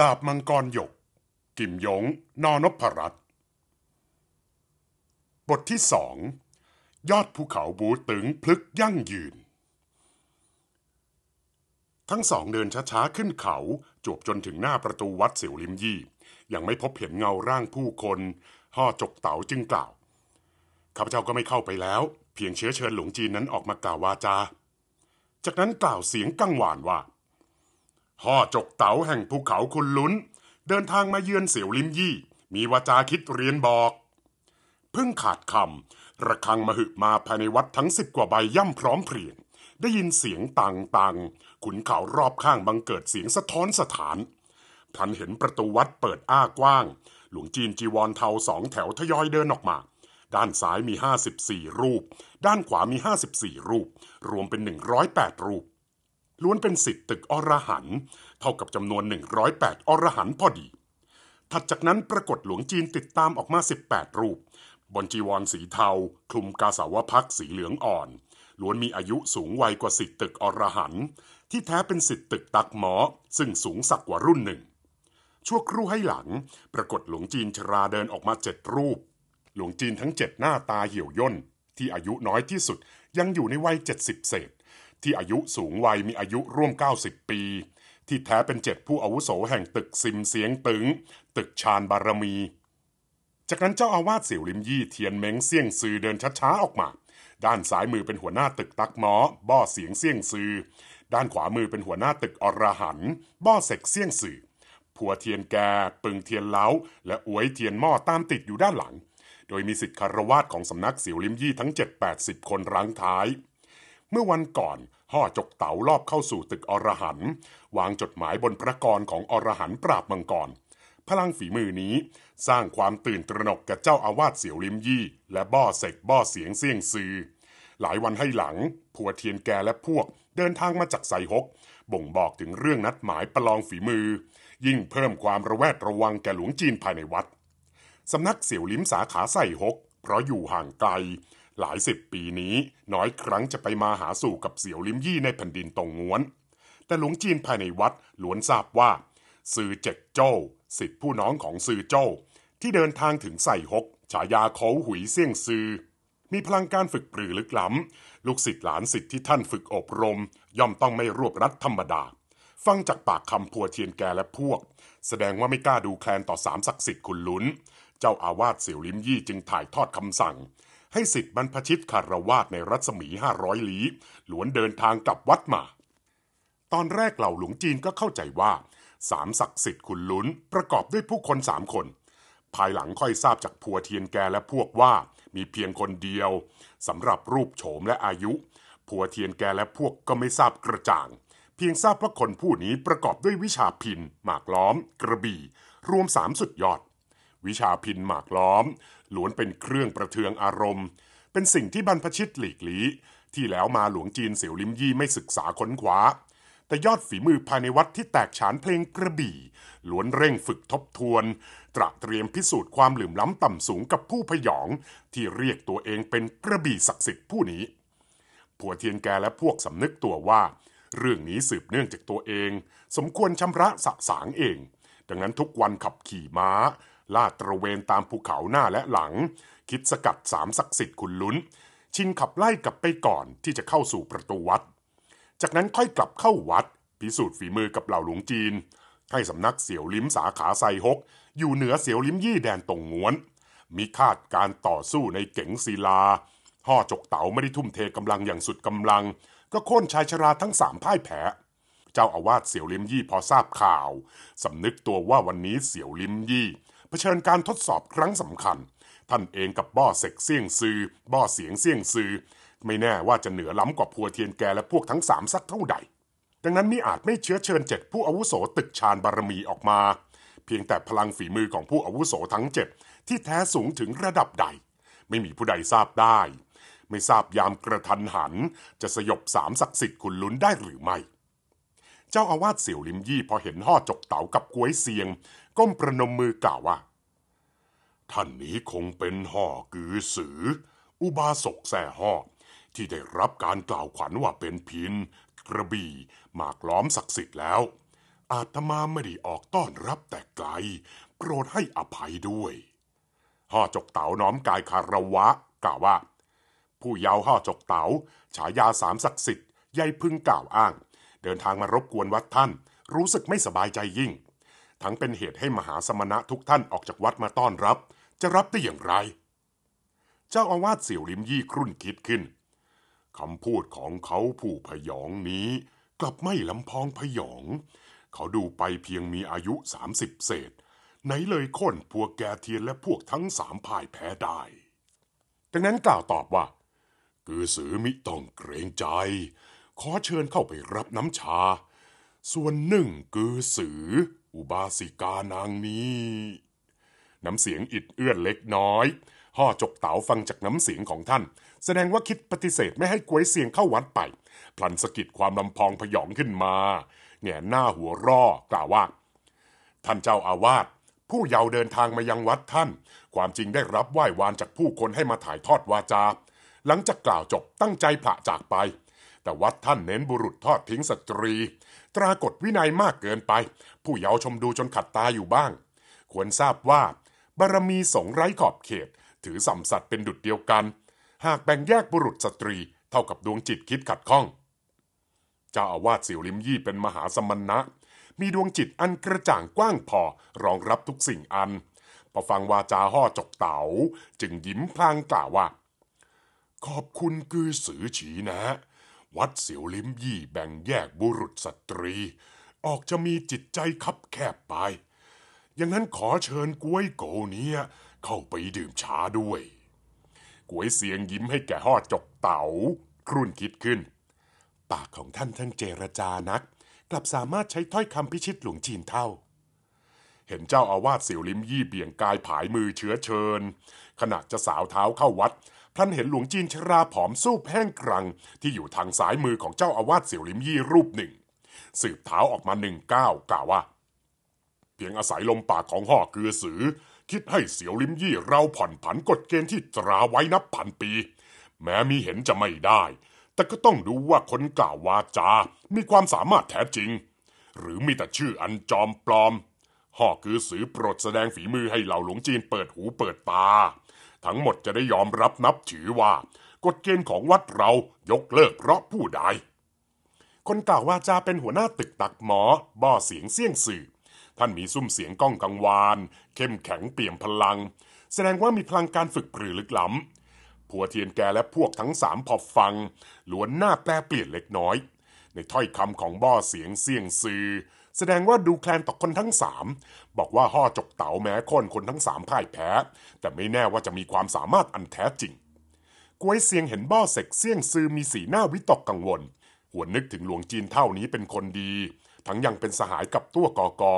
ดาบมังกรหยกกิมยงนอนพรัตบทที่สองยอดภูเขาบูตึงพลึกยั่งยืน ทั้งสองเดินช้าๆขึ้นเขาจบจนถึงหน้าประตูวัดเสี่ยวลิมยี่ ยังไม่พบเห็นเงาร่างผู้คนห่อจกเต๋าจึงกล่าวข้าพเจ้าก็ไม่เข้าไปแล้ว เพียงเชื้อเชิญหลวงจีนนั้นออกมากล่าววาจาจากนั้นกล่าวเสียงกังวานว่าพ่อจกเต๋าแห่งภูเขาคุณลุ้น เดินทางมาเยือนเสี่ยวลิมยี่ มีวาจาคิดเรียนบอกเพิ่งขาดคำระคังมหึมาภายในวัดทั้งสิบกว่าใบย่ำพร้อมเพรียงได้ยินเสียงตังตังขุนเขารอบข้างบังเกิดเสียงสะท้อนสถาน ทันเห็นประตูวัดเปิดอ้ากว้าง หลวงจีนจีวรเทาสองแถวทยอยเดินออกมา ด้านซ้ายมีห้าสสิบี่รูป ด้านขวามีห้าสสิบี่รูป รวมเป็นหนึ่งร้อยแปดรูปล้วนเป็นสิทธิ์ตึกอรหัน เท่ากับจำนวน 108 อรหันพอดี ถัดจากนั้นปรากฏหลวงจีนติดตามออกมา 18 รูป บนจีวรสีเทา คลุมกาสาวพักสีเหลืองอ่อน ล้วนมีอายุสูงวัยกว่าสิทธิ์ตึกอรหัน ที่แท้เป็นสิทธิ์ตึกตักหมอ ซึ่งสูงสักกว่ารุ่นหนึ่ง ชั่วครู่ให้หลังปรากฏหลวงจีนชราเดินออกมาเจ็ดรูป หลวงจีนทั้งเจ็ดหน้าตาเหี่ยวย่น ที่อายุน้อยที่สุดยังอยู่ในวัยเจ็ดสิบเศษที่อายุสูงวัยมีอายุร่วม90ปี ที่แท้เป็นเจ็ดผู้อาวุโสแห่งตึกซิมเสียงตึงตึกชานบารมี จากนั้นเจ้าอาวาสเสี่ยวลิมยี่เทียนเม้งเสี่ยงซือเดินช้าๆออกมา ด้านซ้ายมือเป็นหัวหน้าตึกตักหมอบ่อเสียงเสี่ยงซือด้านขวามือเป็นหัวหน้าตึกอรหันบ่อเสกเสี่ยงซือผัวเทียนแกปึงเทียนเล้า และอวยเทียนหม้อตามติดอยู่ด้านหลัง โดยมีสิทธิคารวาสของสำนักเสี่ยวลิมยี่ทั้ง 7 8 0 คนรังท้าย เมื่อวันก่อนห่อจกเต๋ารอบเข้าสู่ตึกอรหันต์วางจดหมายบนพระกรของอรหันต์ปราบมังกรพลังฝีมือนี้สร้างความตื่นตระหนกกับเจ้าอาวาสเสียวลิมยี่ และบ่อเสกบ่อเสียงเสี่ยงซือหลายวันให้หลังผัวเทียนแกและพวกเดินทางมาจากไซฮกบ่งบอกถึงเรื่องนัดหมายประลองฝีมือ ยิ่งเพิ่มความระแวดระวังแก่หลวงจีนภายในวัดสำนักเสี่ยวลิมสาขาไซฮกเพราะอยู่ห่างไกลหลายสิบปีนี้ น้อยครั้งจะไปมาหาสู่กับเสี่ยวลิมยี่ในแผ่นดินตรงง้วน แต่หลวงจีนภายในวัดล้วนทราบว่า ซือเจ็กโจ้สิทธิผู้น้องของซือโจ้ที่เดินทางถึงใส่หกฉายาเขาหุยเสี่ยงซือมีพลังการฝึกปรือลึกล้ำลูกศิษย์หลานศิษย์ที่ท่านฝึกอบรม ย่อมต้องไม่รวบรัดธรรมดา ฟังจากปากคำพัวเทียนแกและพวก แสดงว่าไม่กล้าดูแคลนต่อสามศักดิ์สิทธิ์คุณลุ้นเจ้าอาวาสเสี่ยวลิมยี่จึงถ่ายทอดคำสั่งให้สิทธิ์บรรพชิตคารวาสในรัศมีห้าร้อยลี้ ล้วนเดินทางกลับวัดมา ตอนแรกเหล่าหลวงจีนก็เข้าใจว่า สามศักดิ์สิทธิ์ขุนลุนประกอบด้วยผู้คนสามคน ภายหลังค่อยทราบจากพัวเทียนแกและพวกว่ามีเพียงคนเดียว สำหรับรูปโฉมและอายุ พัวเทียนแกและพวกก็ไม่ทราบกระจ่าง เพียงทราบว่าคนผู้นี้ประกอบด้วยวิชาพินหมากล้อม กระบี่ รวมสามสุดยอด วิชาพินหมากล้อมล้วนเป็นเครื่องประเทืองอารมณ์ เป็นสิ่งที่บรรพชิตหลีกหลี ที่แล้วมาหลวงจีนเสี่ยวลิมยี่ไม่ศึกษาค้นคว้าแต่ยอดฝีมือภายในวัดที่แตกฉานเพลงกระบี่ล้วนเร่งฝึกทบทวน ตระเตรียมพิสูจน์ความหลื่มล้ำต่ำสูงกับผู้พยอง ที่เรียกตัวเองเป็นกระบี่ศักดิ์สิทธิ์ผู้นี้ ผัวเทียนแกและพวกสำนึกตัวว่า เรื่องนี้สืบเนื่องจากตัวเอง สมควรชำระสะสางเอง ดังนั้นทุกวันขับขี่ม้าลาดตระเวนตามภูเขาหน้าและหลัง คิดสกัดสามศักดิ์สิทธิ์คุณลุ้น ชินขับไล่กลับไปก่อนที่จะเข้าสู่ประตูวัด จากนั้นค่อยกลับเข้าวัด พิสูจน์ฝีมือกับเหล่าหลวงจีนให้สำนักเสี่ยวลิ้มสาขาไซฮกอยู่เหนือเสี่ยวลิ้มยี่แดนตรงงวน มีคาดการต่อสู้ในเก๋งศิลาห่อจกเต๋าไม่ได้ทุ่มเทกำลังอย่างสุดกำลัง ก็โค่นชายชราทั้งสามพ่ายแพ้เจ้าอาวาสเสี่ยวลิมยี่พอทราบข่าวสำนึกตัวว่าวันนี้เสี่ยวลิมยี่เผชิญการทดสอบครั้งสำคัญ ท่านเองกับบ่อเสกเสี่ยงซือ บ่อเสียงเสี่ยงซือ ไม่แน่ว่าจะเหนือล้ำกว่าพัวเทียนแกและพวกทั้งสามสักเท่าใดดังนั้นมิอาจไม่เชื้อเชิญเจ็ดผู้อาวุโสตึกชาญบารมีออกมา เพียงแต่พลังฝีมือของผู้อาวุโสทั้งเจ็ดที่แท้สูงถึงระดับใด ไม่มีผู้ใดทราบได้ ไม่ทราบยามกระทันหัน จะสยบสามศักดิ์สิทธิ์คุณลุ้นได้หรือไม่เจ้าอาวาสเสี่ยวลิมยี่พอเห็นห่อจกเต๋ากับกล้วยเสียง ก้มประนมมือกล่าวว่า ท่านนี้คงเป็นห่อกือสือ อุบาสกแส่ห่อ ที่ได้รับการกล่าวขวัญว่าเป็นพิน กระบี่หมากล้อมศักดิ์สิทธิ์แล้ว อาตมาไม่ได้ออกต้อนรับแต่ไกลโปรดให้อภัยด้วยห่อจกเต๋าน้อมกายคารวะ กล่าวว่า ผู้เยาว์ห่อจกเต๋าฉายาสามศักดิ์สิทธิ์ยายพึงกล่าวอ้างเดินทางมารบกวนวัดท่าน รู้สึกไม่สบายใจยิ่ง ทั้งเป็นเหตุให้มหาสมณะทุกท่านออกจากวัดมาต้อนรับ จะรับได้อย่างไร เจ้าอาวาสเสี่ยวลิมยี่ครุ่นคิดขึ้นคำพูดของเขาผู้พยองนี้ กลับไม่ลำพองพยอง เขาดูไปเพียงมีอายุสามิบเศษไหนเลยค้นพวกแกเทียนและพวกทั้งสามพ่ายแพ้ได้ดังนั้นกล่าวตอบว่า คือสือมิต้องเกรงใจขอเชิญเข้าไปรับน้ำชา ส่วนหนึ่งกือสืออุบาสิกานางนี้ น้ำเสียงอิดเอื้อนเล็กน้อย ห่อจกเต๋าฟังจากน้ำเสียงของท่าน แสดงว่าคิดปฏิเสธไม่ให้กวยเสียงเข้าวัดไป พลันสกิดความลำพองผยองขึ้นมา แง่หน้าหัวร่อกล่าวว่า ท่านเจ้าอาวาสผู้เยาว์เดินทางมายังวัดท่าน ความจริงได้รับไหว้วานจากผู้คนให้มาถ่ายทอดวาจา หลังจากกล่าวจบตั้งใจพระจากไปแต่วัดท่านเน้นบุรุษทอดทิ้งสตรี ตรากฏวินัยมากเกินไป ผู้เยาวชมดูจนขัดตาอยู่บ้าง ควรทราบว่าบารมีสงไร้ขอบเขต ถือสัมสัตว์เป็นดุจเดียวกัน หากแบ่งแยกบุรุษสตรีเท่ากับดวงจิตคิดขัดข้อง เจ้าอาวาสสิวลิมยี่เป็นมหาสมณะ มีดวงจิตอันกระจ่างกว้างพอรองรับทุกสิ่งอันพอฟังวาจาห่อจกเตา๋าจึงยิ้มพลางกล่าวว่าขอบคุณกือสือฉีนะวัดเสียวลิมยี่แบ่งแยกบุรุษสตรี ออกจะมีจิตใจคับแคบไป อย่างนั้นขอเชิญกล้วยโกเนี้ยเข้าไปดื่มชาด้วยกวยเสียงยิ้มให้แก่ห่อจกเตา๋า ครุ่นคิดขึ้น ปากของท่านทั้งเจรจานัก กลับสามารถใช้ถ้อยคำพิชิตหลวงจีนเท่า เห็นเจ้าอาวาสเสียวลิมยี่เบี่ยงกายผายมือเชื้อเชิญ ขณะจะสาวเท้าเข้าวัดท่านเห็นหลวงจีนชราผอมสู้แห้งกรัง ที่อยู่ทางซ้ายมือของเจ้าอาวาสเสี่ยวลิมยี่รูปหนึ่ง สืบเท้าออกมาหนึ่งก้าวกล่าวว่าเพียงอาศัยลมปากของห่อคือสือ คิดให้เสี่ยวลิมยี่เราผ่อนผันกฎเกณฑ์ที่ตราไว้นับพันปี แม้มีเห็นจะไม่ได้ แต่ก็ต้องดูว่าคนกล่าววาจา มีความสามารถแท้จริง หรือมีแต่ชื่ออันจอมปลอมห่อคือสือโปรดแสดงฝีมือให้เหล่าหลวงจีนเปิดหูเปิดตาทั้งหมดจะได้ยอมรับนับถือว่า กฎเกณฑ์ของวัดเรายกเลิกเพราะผู้ใด คนกล่าวว่าจาเป็นหัวหน้าตึกตักหมอบ่อเสียงเสี่ยงสื่อ ท่านมีซุ้มเสียงก้องกังวาน เข้มแข็งเปี่ยมพลัง แสดงว่ามีพลังการฝึกปรือลึกล้ำผัวเทียนแกและพวกทั้งสามพอฟังล้วนหน้าแปลเปลี่ยนเล็กน้อย ในถ้อยคำของบ่อเสียงเสี่ยงสื่อแสดงว่าดูแคลนต่อคนทั้งสาม บอกว่าห่อจกเต๋าแม้คนคนทั้งสามพ่ายแพ้แต่ไม่แน่ว่าจะมีความสามารถอันแท้จริงกวยเซียงเห็นบ้อเสกเซียงซือมีสีหน้าวิตกกังวลหวนนึกถึงหลวงจีนเท่านี้เป็นคนดี ทั้งยังเป็นสหายกับตัวกอกอ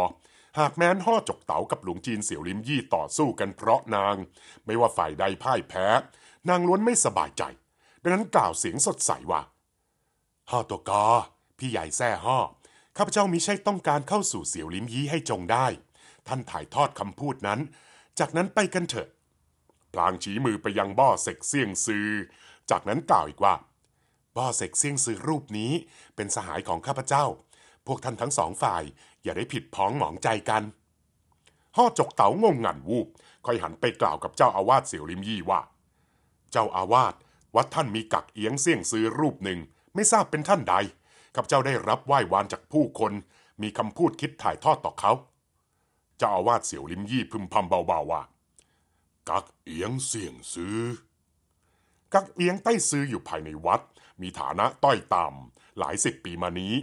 หากแม้นห่อจกเต๋ากับหลวงจีนเสี่ยวลิมยี่ต่อสู้กันเพราะนาง ไม่ว่าฝ่ายใดพ่ายแพ้นางล้วนไม่สบายใจดังนั้นกล่าวเสียงสดใสว่าห่อตัวกอพี่ใหญ่แซ่ห่อข้าพเจ้ามิใช่ต้องการเข้าสู่เสียวลิ้มยี้ให้จงได้ ท่านถ่ายทอดคำพูดนั้น จากนั้นไปกันเถอะพลางชี้มือไปยังบ่อเ็กเซียงซือ จากนั้นกล่าวอีกว่า บ่อเ็กเซียงซือรูปนี้เป็นสหายของข้าพเจ้า พวกท่านทั้งสองฝ่ายอย่าได้ผิดพ้องหมองใจกันห่อจกเต๋างงงันวูบค่อยหันไปกล่าวกับเจ้าอาวาสเสี่ยวลิมยี่ว่า เจ้าอาวาสวัดท่านมีกักเอียงเสี่ยงซื้อรูปหนึ่งไม่ทราบเป็นท่านใดข้าพเจ้าได้รับไหว้วานจากผู้คน มีคำพูดคิดถ่ายทอดต่อเขา เจ้าอาวาสเสี่ยวลิมยี่พึมพำเบาๆว่า กักเอียงเสี่ยงซื้อกักเอียงใต้ซื้ออยู่ภายในวัด มีฐานะต้อยต่ำหลายสิบปีมานี้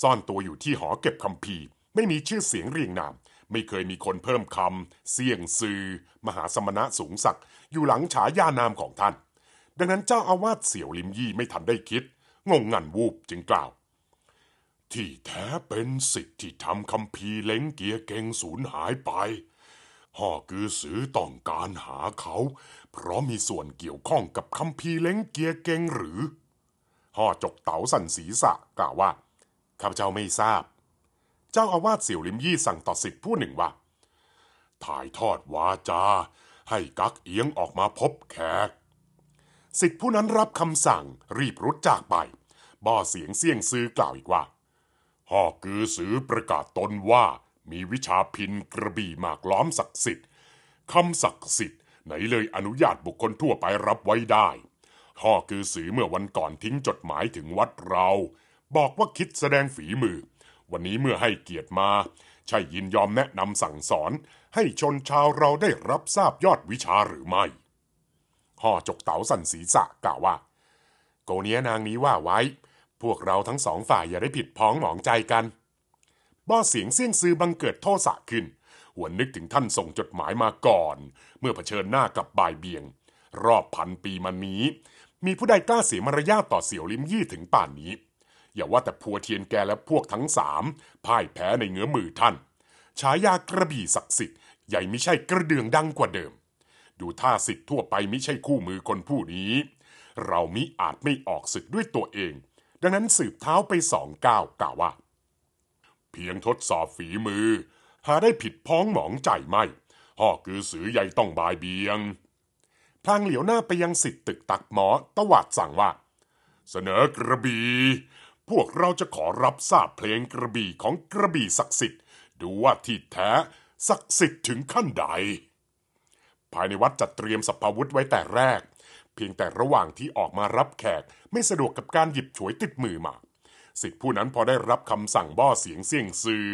ซ่อนตัวอยู่ที่หอเก็บคำพีไม่มีชื่อเสียงเรียงนาม ไม่เคยมีคนเพิ่มคำเสี่ยงซื้อมหาสมณะสูงสักอยู่หลังฉายานามของท่าน ดังนั้นเจ้าอาวาสเสี่ยวลิมยี่ไม่ทันได้คิดงงงันวูบ จึงกล่าวที่แท้เป็นสิทธิ์ที่ทำคำพีเล้งเกียเก่งสูญหายไปห่อกือสือต้องการหาเขา เพราะมีส่วนเกี่ยวข้องกับคำพีเล้งเกียเก่งหรือห่อจกเต๋าสันศีสะกล่าวว่า ข้าพเจ้าไม่ทราบ เจ้าอาวาสเสี่ยวลิมยี่สั่งต่อสิทธิผู้หนึ่งว่า ถ่ายทอดวาจา ให้กักเอียงออกมาพบแขก สิทธิผู้นั้นรับคำสั่งรีบรุดจากไปบ่อเสียงเสี่ยงซื้อกล่าวอีกว่าหอกือสือประกาศตนว่ามีวิชาพิน กระบี่หมากล้อมศักดิ์สิทธิ์คำศักดิ์สิทธิ์ไหนเลยอนุญาตบุคคลทั่วไปรับไว้ได้หอกือสือเมื่อวันก่อนทิ้งจดหมายถึงวัดเรา บอกว่าคิดแสดงฝีมือ วันนี้เมื่อให้เกียรติมา ใช่ยินยอมแนะนำสั่งสอน ให้ชนชาวเราได้รับทราบยอดวิชาหรือไม่ห่อจกเต๋าสันศีรษะกล่าวว่า โกเนี้ยนางนี้ว่าไว้พวกเราทั้งสองฝ่ายอย่าได้ผิดพ้องหมองใจกันบ้าเสียงเสี้ยงซื้อบังเกิดโทษะขึ้น หวนนึกถึงท่านส่งจดหมายมาก่อน เมื่อเผชิญหน้ากับบ่ายเบียง รอบพันปีมานี้ มีผู้ใดกล้าเสียมารยาทต่อเสี่ยวลิมยี่ถึงป่านนี้ อย่าว่าแต่พัวเทียนแกและพวกทั้งสามพ่ายแพ้ในเงื้อมือท่าน ฉายากระบี่ศักดิ์สิทธิ์ใหญ่ไม่ใช่กระเดืองดังกว่าเดิม ดูท่าสิทธิ์ทั่วไปไม่ใช่คู่มือคนผู้นี้ เรามิอาจไม่ออกศึกด้วยตัวเองดังนั้นสืบเท้าไปสองก้าวกล่าวว่า เพียงทดสอบฝีมือ หาได้ผิดพ้องหมองใจไม่ห่อคือสือใหญ่ต้องบายเบียง พลางเหลียวหน้าไปยังสิทธิ์ตึกตักหมอตวาดสั่งว่า เสนอกระบี พวกเราจะขอรับทราบเพลงกระบีของกระบีศักดิ์สิทธิ์ ดูว่าที่แท้ ศักดิ์สิทธิ์ถึงขั้นใด ภายในวัดจัดเตรียมสัพพวุธไว้แต่แรกเพียงแต่ระหว่างที่ออกมารับแขกไม่สะดวกกับการหยิบฉวยติดมือมาสิทธิผู้นั้นพอได้รับคำสั่งบ่อเสียงเสี่ยงซือ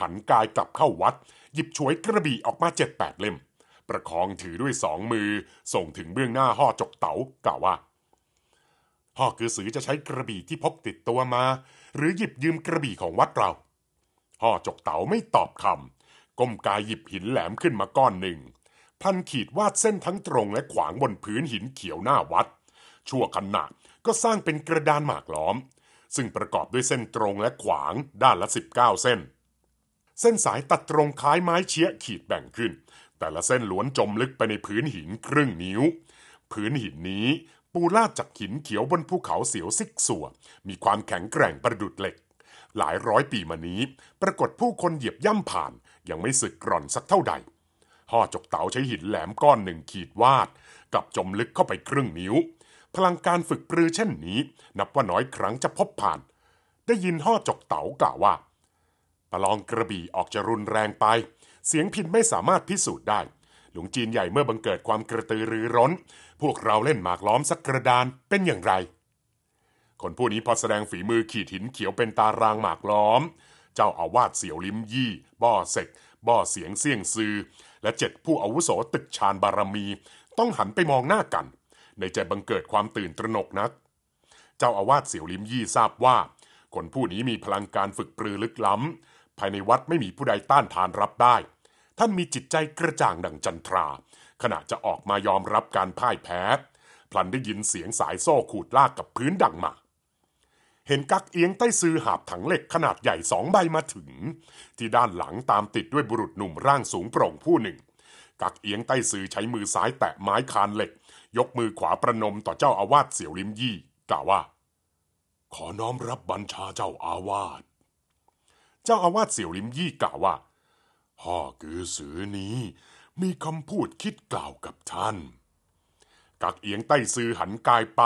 หันกายกลับเข้าวัด หยิบฉวยกระบี่ออกมาเจ็ดแปดเล่ม ประคองถือด้วยสองมือส่งถึงเบื้องหน้าห่อจกเต๋ากล่าวว่าห่อคือสือจะใช้กระบี่ที่พกติดตัวมา หรือหยิบยืมกระบี่ของวัดเราห่อจกเต๋าไม่ตอบคำก้มกายหยิบหินแหลมขึ้นมาก้อนหนึ่งพันขีดวาดเส้นทั้งตรง และขวางบนพื้นหินเขียวหน้าวัด ชั่วขณะก็สร้างเป็นกระดานหมากล้อม ซึ่งประกอบด้วยเส้นตรงและขวางด้านละ 19 เส้น เส้นสายตัดตรงคล้ายไม้เชี้ยขีดแบ่งขึ้น แต่ละเส้นล้วนจมลึกไปในพื้นหินครึ่งนิ้ว พื้นหินนี้ปูลาดจากหินเขียวบนภูเขาเสียวซิกส่วมีความแข็งแกร่งประดุดเหล็ก หลายร้อยปีมานี้ ปรากฏผู้คนเหยียบย่ำผ่าน ยังไม่สึกกร่อนสักเท่าใดพ่อจกเต๋าใช้หินแหลมก้อนหนึ่งขีดวาดกับจมลึกเข้าไปครึ่งนิ้ว พลังการฝึกปรือเช่นนี้ นับว่าน้อยครั้งจะพบผ่าน ได้ยินห่อจกเต๋ากล่าวว่าประลองกระบี่ออกจะรุนแรงไป เสียงพินไม่สามารถพิสูจน์ได้ หลวงจีนใหญ่เมื่อบังเกิดความกระตือรือร้น พวกเราเล่นหมากล้อมสักกระดานเป็นอย่างไร คนผู้นี้พอแสดงฝีมือขีดหินเขียวเป็นตารางหมากล้อม เจ้าอาวาสเสียวลิมยี่บ่อเสกบ่อเสียงเสี่ยงซื้อและเจ็ดผู้อาวุโสตึกชานบารมีต้องหันไปมองหน้ากัน ในใจบังเกิดความตื่นตระหนกนัก เจ้าอาวาสเสี่ยวลิมยี่ทราบว่า คนผู้นี้มีพลังการฝึกปรือลึกล้ำภายในวัดไม่มีผู้ใดต้านทานรับได้ ท่านมีจิตใจกระจ่างดังจันทรา ขณะจะออกมายอมรับการพ่ายแพ้พลันได้ยินเสียงสายโซ่ขูดลากกับพื้นดังมาเห็นกักเอียงใต้ซื้อหาบถังเหล็กขนาดใหญ่สองใบมาถึง ที่ด้านหลังตามติดด้วยบุรุษหนุ่มร่างสูงโปร่งผู้หนึ่ง กักเอียงใต้ซื้อใช้มือซ้ายแตะไม้คานเหล็ก ยกมือขวาประนมต่อเจ้าอาวาสเสี่ยวลิมยี่ กล่าวว่า ขอน้อมรับบัญชาเจ้าอาวาสเจ้าอาวาสเสี่ยวลิมยี่กล่าวว่าห่อกือสือนี้ มีคำพูดคิดกล่าวกับท่าน กักเอียงใต้ซื้อหันกายไป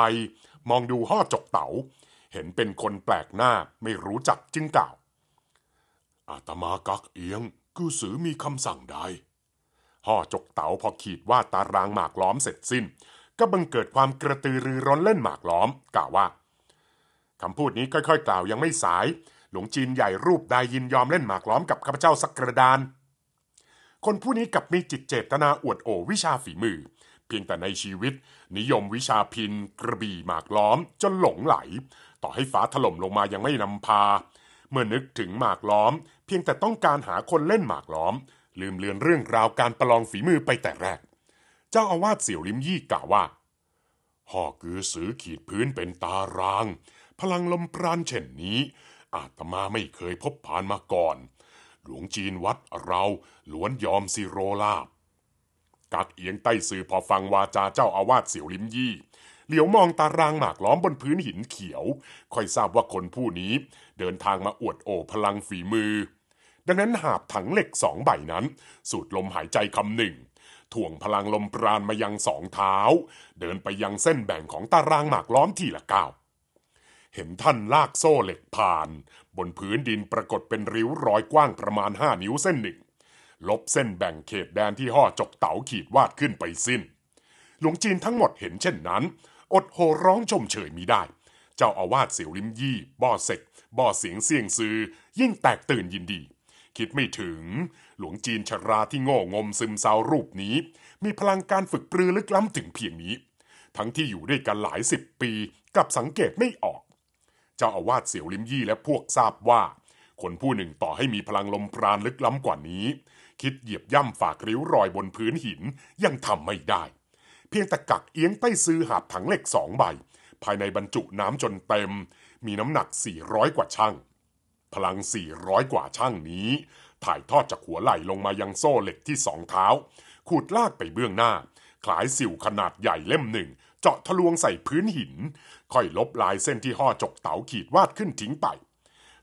มองดูห่อจกเตา๋าเห็นเป็นคนแปลกหน้าไม่รู้จักจึงกล่าว อาตมากักเอียงกูสือมีคำสั่งใดห่อจกเต๋าพอขีดว่าตารางหมากล้อมเสร็จสิ้น ก็บังเกิดความกระตือรือร้อนเล่นหมากล้อม กล่าวว่าคำพูดนี้ค่อยๆกล่าวยังไม่สาย หลวงจีนใหญ่รูปได้ยินยอมเล่นหมากล้อมกับข้าพเจ้าสักกระดาน คนผู้นี้กับมีจิตเจตนาอวดโอวิชาฝีมือ เพียงแต่ในชีวิต นิยมวิชาพินกระบี่หมากล้อม จนหลงไหลต่อให้ฟ้าถล่มลงมายังไม่นำพา เมื่อนึกถึงหมากล้อม เพียงแต่ต้องการหาคนเล่นหมากล้อม ลืมเลือนเรื่องราวการประลองฝีมือไปแต่แรก เจ้าอาวาสเสี่ยวลิมยี่กล่าวว่าห่อกือสือขีดพื้นเป็นตาราง พลังลมปราณเช่นนี้ อาตมาไม่เคยพบผ่านมาก่อน หลวงจีนวัดเราล้วนยอมซิโรลาบ กักเอียงใต้สื่อพอฟังวาจาเจ้าอาวาสเสี่ยวลิมยี่เหลียวมองตารางหมากล้อมบนพื้นหินเขียว ค่อยทราบว่าคนผู้นี้ เดินทางมาอวดโอพลังฝีมือ ดังนั้นหาบถังเหล็กสองใบนั้น สูดลมหายใจคำหนึ่งถ่วงพลังลมปราณมายังสองเท้าเดินไปยังเส้นแบ่งของตารางหมากล้อมทีละก้าว เห็นท่านลากโซ่เหล็กผ่าน บนพื้นดินปรากฏเป็นริ้วรอยกว้างประมาณห้านิ้วเส้นหนึ่ง ลบเส้นแบ่งเขตแดนที่ห่อจกเต๋าขีดวาดขึ้นไปสิน้น หลวงจีนทั้งหมดเห็นเช่นนั้นอดโห่ร้องชมเชยมิได้ เจ้าอาวาสเสียวลิมยี่ บ่อเสกบ่อเสียงเสียงซือยิ่งแตกตื่นยินดี คิดไม่ถึงหลวงจีนชราที่โง่งมซึมเศร้ารูปนี้ มีพลังการฝึกปรือลึกล้ำถึงเพียงนี้ ทั้งที่อยู่ด้วยกันหลายสิบปี กับสังเกตไม่ออก เจ้าอาวาสเสียวลิมยี่และพวกทราบว่า คนผู้หนึ่งต่อให้มีพลังลมพรานลึกล้ำกว่านี้ คิดเหยียบย่ำฝากริ้วรอยบนพื้นหินยังทำไม่ได้พียงแต่กักเอียงใต้ซื้อหาบถังเหล็กสองใบ ภายในบรรจุน้ำจนเต็ม มีน้ำหนัก 400 กว่าช่างพลัง 400 กว่าช่างนี้ ถ่ายทอดจากหัวไหล่ลงมายังโซ่เหล็กที่สองเท้าขูดลากไปเบื้องหน้าคลายสิวขนาดใหญ่เล่มหนึ่ง เจาะทะลวงใส่พื้นหินค่อยลบลายเส้นที่ห่อจกเต๋าขีดวาดขึ้นทิ้งไป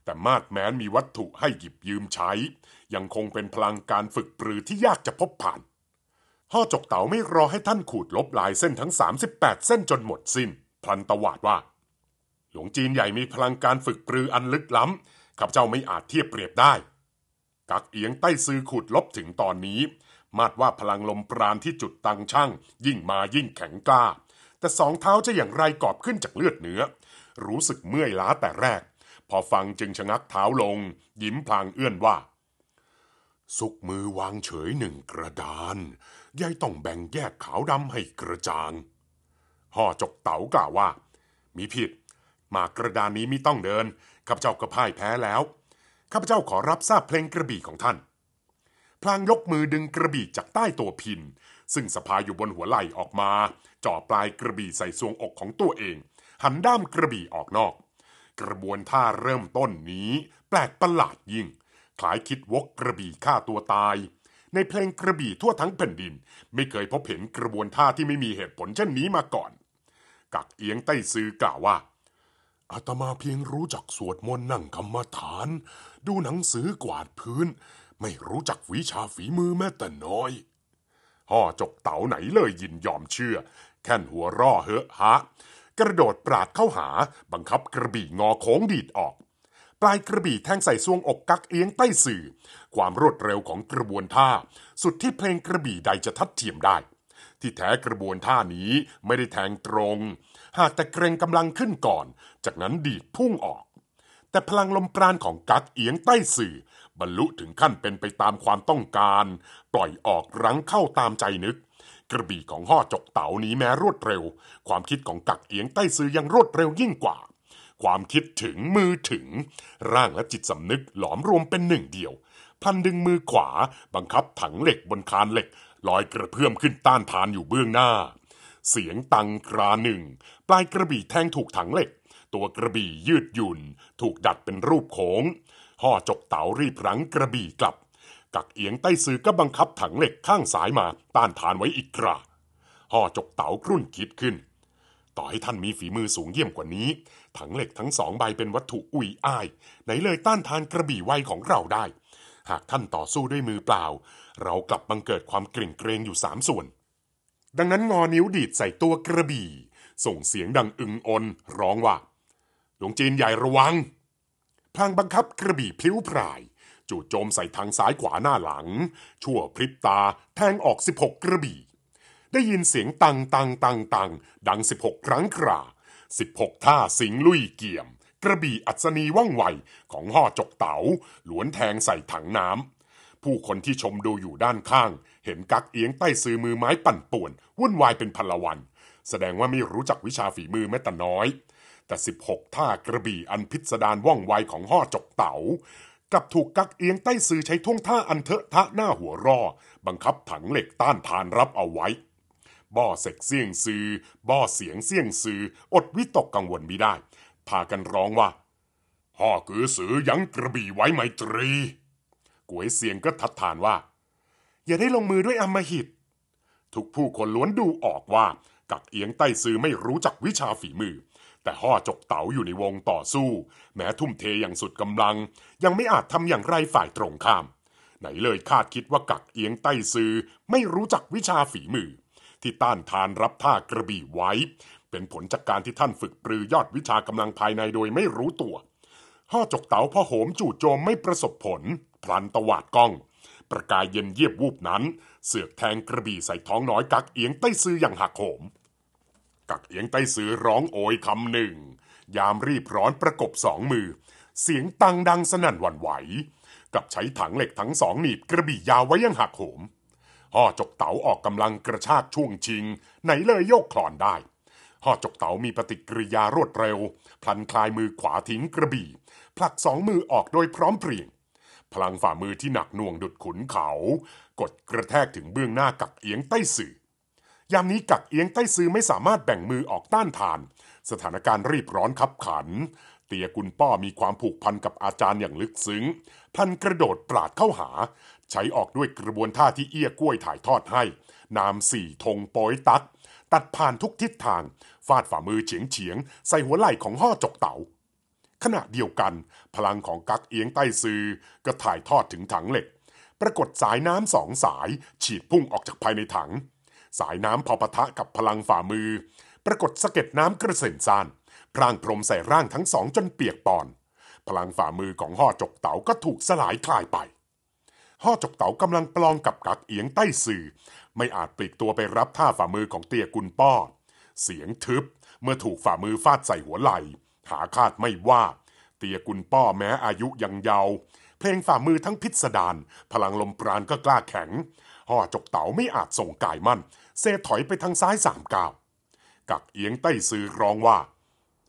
แต่มาดแม้นมีวัตถุให้หยิบยืมใช้ ยังคงเป็นพลังการฝึกปรือที่ยากจะพบผ่านพ่อจกเต๋าไม่รอให้ท่านขูดลบลายเส้นทั้ง 38 เส้นจนหมดสิน้นพลันตวาดว่า หลวงจีนใหญ่มีพลังการฝึกปรืออันลึกล้ำข้าพเจ้าไม่อาจเทียบเปรียบได้ กักเอียงใต้ซื้อขูดลบถึงตอนนี้ มาดว่าพลังลมปราณที่จุดตังช่างยิ่งมายิ่งแข็งกล้า แต่สองเท้าจะอย่างไรกอบขึ้นจากเลือดเนื้อ รู้สึกเมื่อยล้าแต่แรก พอฟังจึงชะงักเท้าลง ยิ้มพลางเอื้อนว่า สุกมือวางเฉยหนึ่งกระดานยายต้องแบ่งแยกขาวดำให้กระจ่าง ห่อจกเต๋ากล่าวว่า มีผิด มากระดานนี้มิต้องเดินข้าพเจ้าก็พ่ายแพ้แล้วข้าพเจ้าขอรับทราบเพลงกระบี่ของท่าน พลางยกมือดึงกระบี่จากใต้ตัวพิน ซึ่งสะพายอยู่บนหัวไหล่ออกมา จ่อปลายกระบี่ใส่ทรวงอกของตัวเอง หันด้ามกระบี่ออกนอก กระบวนท่าเริ่มต้นนี้ แปลกประหลาดยิ่ง คล้ายคิดวกกระบี่ฆ่าตัวตายในเพลงกระบี่ทั่วทั้งแผ่นดินไม่เคยพบเห็นกระบวนท่าที่ไม่มีเหตุผลเช่นนี้มาก่อน กักเอียงใต้ซื้อกล่าวว่าอาตมาเพียงรู้จักสวดมนต์นั่งกรรมฐาน ดูหนังสือกวาดพื้น ไม่รู้จักวิชาฝีมือแม้แต่น้อย ห่อจกเต๋าไหนเลยยินยอมเชื่อ แค่นหัวร่อเหอะฮะกระโดดปราดเข้าหาบังคับกระบี่งอโค้งดีดออกปลายกระบี่แทงใส่ซ่วงอกกักเอียงใต้สื่อ ความรวดเร็วของกระบวนท่า สุดที่เพลงกระบี่ใดจะทัดเทียมได้ ที่แท้กระบวนท่านี้ไม่ได้แทงตรง หากแต่เกรงกำลังขึ้นก่อน จากนั้นดีดพุ่งออก แต่พลังลมปราณของกักเอียงใต้สื่อ บรรลุถึงขั้นเป็นไปตามความต้องการปล่อยออกรั้งเข้าตามใจนึก กระบี่ของห่อจกเต๋านี้แม้รวดเร็ว ความคิดของกักเอียงใต้ซื้อยังรวดเร็วยิ่งกว่าความคิดถึงมือถึงร่างและจิตสำนึกหลอมรวมเป็นหนึ่งเดียว พันดึงมือขวาบังคับถังเหล็กบนคานเหล็กลอยกระเพื่อมขึ้นต้านทานอยู่เบื้องหน้า เสียงตังกราหนึ่งปลายกระบี่แทงถูกถังเหล็กตัวกระบี่ยืดหยุ่นถูกดัดเป็นรูปโค้งห่อจกเต๋ารีบรั้งกระบี่กลับ กักเอียงใต้ซื้อก็บังคับถังเหล็กข้างสายมาต้านทานไว้อีกกระห่อจกเต๋ารุ่นคิดขึ้น ต่อให้ท่านมีฝีมือสูงเยี่ยมกว่านี้ผังเหล็กทั้งสองใบเป็นวัตถุอุ่ยอ้ายไหนเลยต้านทานกระบี่ไวของเราได้ หากท่านต่อสู้ด้วยมือเปล่า เรากลับบังเกิดความเกรงเกรงอยู่สามส่วน ดังนั้นงอนิ้วดีดใส่ตัวกระบี่ ส่งเสียงดังอึงอนร้องว่าหลวงจีนใหญ่ระวัง พลางบังคับกระบี่พลิ้วพรายจู่โจมใส่ทางซ้ายขวาหน้าหลัง ชั่วพริบตาแทงออก 16 กระบี่ ได้ยินเสียงตังตังตังตังดัง 16 ครั้งครา16 ท่าสิงลุยเกี่ยม กระบี่ อัศนีว่องไว ของห่อจกเตา๋าล้วนแทงใส่ถังน้ำผู้คนที่ชมดูอยู่ด้านข้าง เห็นกักเอียง ใต้ซื้อมือไม้ปั่นป่วนวุ่นวายเป็นพลวัน แสดงว่า ไม่ รู้จักวิชาฝีมือแม้แต่น้อย แต่ 16 ท่ากระบี่ อันพิสดารว่องไวของห่อจกเตา๋ากับถูกกักเอียงใต้ซื้อใช้ท่วงท่าอันเถอะทะหน้าหัวรอ บังคับถังเหล็กต้านทานรับเอาไว้บ่อเสกเสี่ยงซือบ่อเสียงเสี่ยงซืออดวิตกกังวลไม่ได้พากันร้องว่าห่อกือสือยัง กระบี่ไว้ไมตรีกวยเสียงก็ทัดทานว่า อย่าได้ลงมือด้วยอมหิต ทุกผู้คนล้วนดูออกว่ากักเอียงใต้ซื้อไม่รู้จักวิชาฝีมือ แต่ห่อจกเต๋าอยู่ในวงต่อสู้ แม้ทุ่มเทอย่างสุดกำลัง ยังไม่อาจทำอย่างไรฝ่ายตรงข้าม ไหนเลยคาดคิดว่ากักเอียงใต้ซื้อไม่รู้จักวิชาฝีมือที่ต้านทานรับท่ากระบี่ไว้เป็นผลจากการที่ท่านฝึกปรือยอดวิชากำลังภายในโดยไม่รู้ตัวห่อจกเต๋าพ่อโหมจู่โจมไม่ประสบผล พลันตวาดกล้อง ประกายเย็นเยียบวูบนั้น เสือกแทงกระบี่ใส่ท้องน้อยกักเอียงใต้ซื้ออย่างหักโหม กักเอียงใต้ซื้อร้องโอยคำหนึ่งยามรีบร้อนประกบสองมือ เสียงตังดังสนั่นหวั่นไหวกับใช้ถังเหล็กทั้งสองหนีบกระบี่ยาวไว้ยังหักโหมฮ่อจกเต๋าออกกำลังกระชากช่วงชิง ไหนเลยโยกคลอนได้ฮ่อจกเต๋ามีปฏิกิริยารวดเร็วพลันคลายมือขวาทิ้งกระบี่ผลักสองมือออกโดยพร้อมเปรียงพลังฝ่ามือที่หนักหน่วงดุดขุนเขา กดกระแทกถึงเบื้องหน้ากักเอียงใต้สื่อยามนี้กักเอียงใต้ซื้อไม่สามารถแบ่งมือออกต้านทาน สถานการณ์รีบร้อนขับขัน เตียกุลป้อมีความผูกพันกับอาจารย์อย่างลึกซึ้งพันกระโดดปราดเข้าหาใช้ออกด้วยกระบวนท่าที่เอี้ยกล้วยถ่ายทอดให้นามสี่ธงโปอยตักตัดผ่านทุกทิศทางฟาดฝ่ามือเฉียงเฉียงใส่หัวไหล่ของห่อจกเตา๋าขณะเดียวกัน พลังของกักเอียงใต้ซือก็ถ่ายทอดถึงถังเหล็ก ปรากฏสายน้ำสองสาย ฉีดพุ่งออกจากภายในถัง สายน้ำพอปะทะกับพลังฝ่ามือ ปรากฏสะเก็ดน้ำกระเซ็นซ่านพรางพรมใส่ร่างทั้งสองจนเปียกปอน พลังฝ่ามือของห่อจกเต๋าก็ถูกสลายคลายไปฮ่อจกเต๋ากำลังปลองกับกักเอียงใต้สื่อ ไม่อาจปลีกตัวไปรับท่าฝ่ามือของเตียกุนป้อ เสียงทึบเมื่อถูกฝ่ามือฟาดใส่หัวไหล่หาคาดไม่ว่า เตียกุนป้อแม้อายุยังเยาว์เพลงฝ่ามือทั้งพิสดารพลังลมปราณก็กล้าแข็งฮ่อจกเต๋าไม่อาจส่งกายมั่นเซถอยไปทางซ้ายสามก้าวกักเอียงใต้สื่อร้องว่า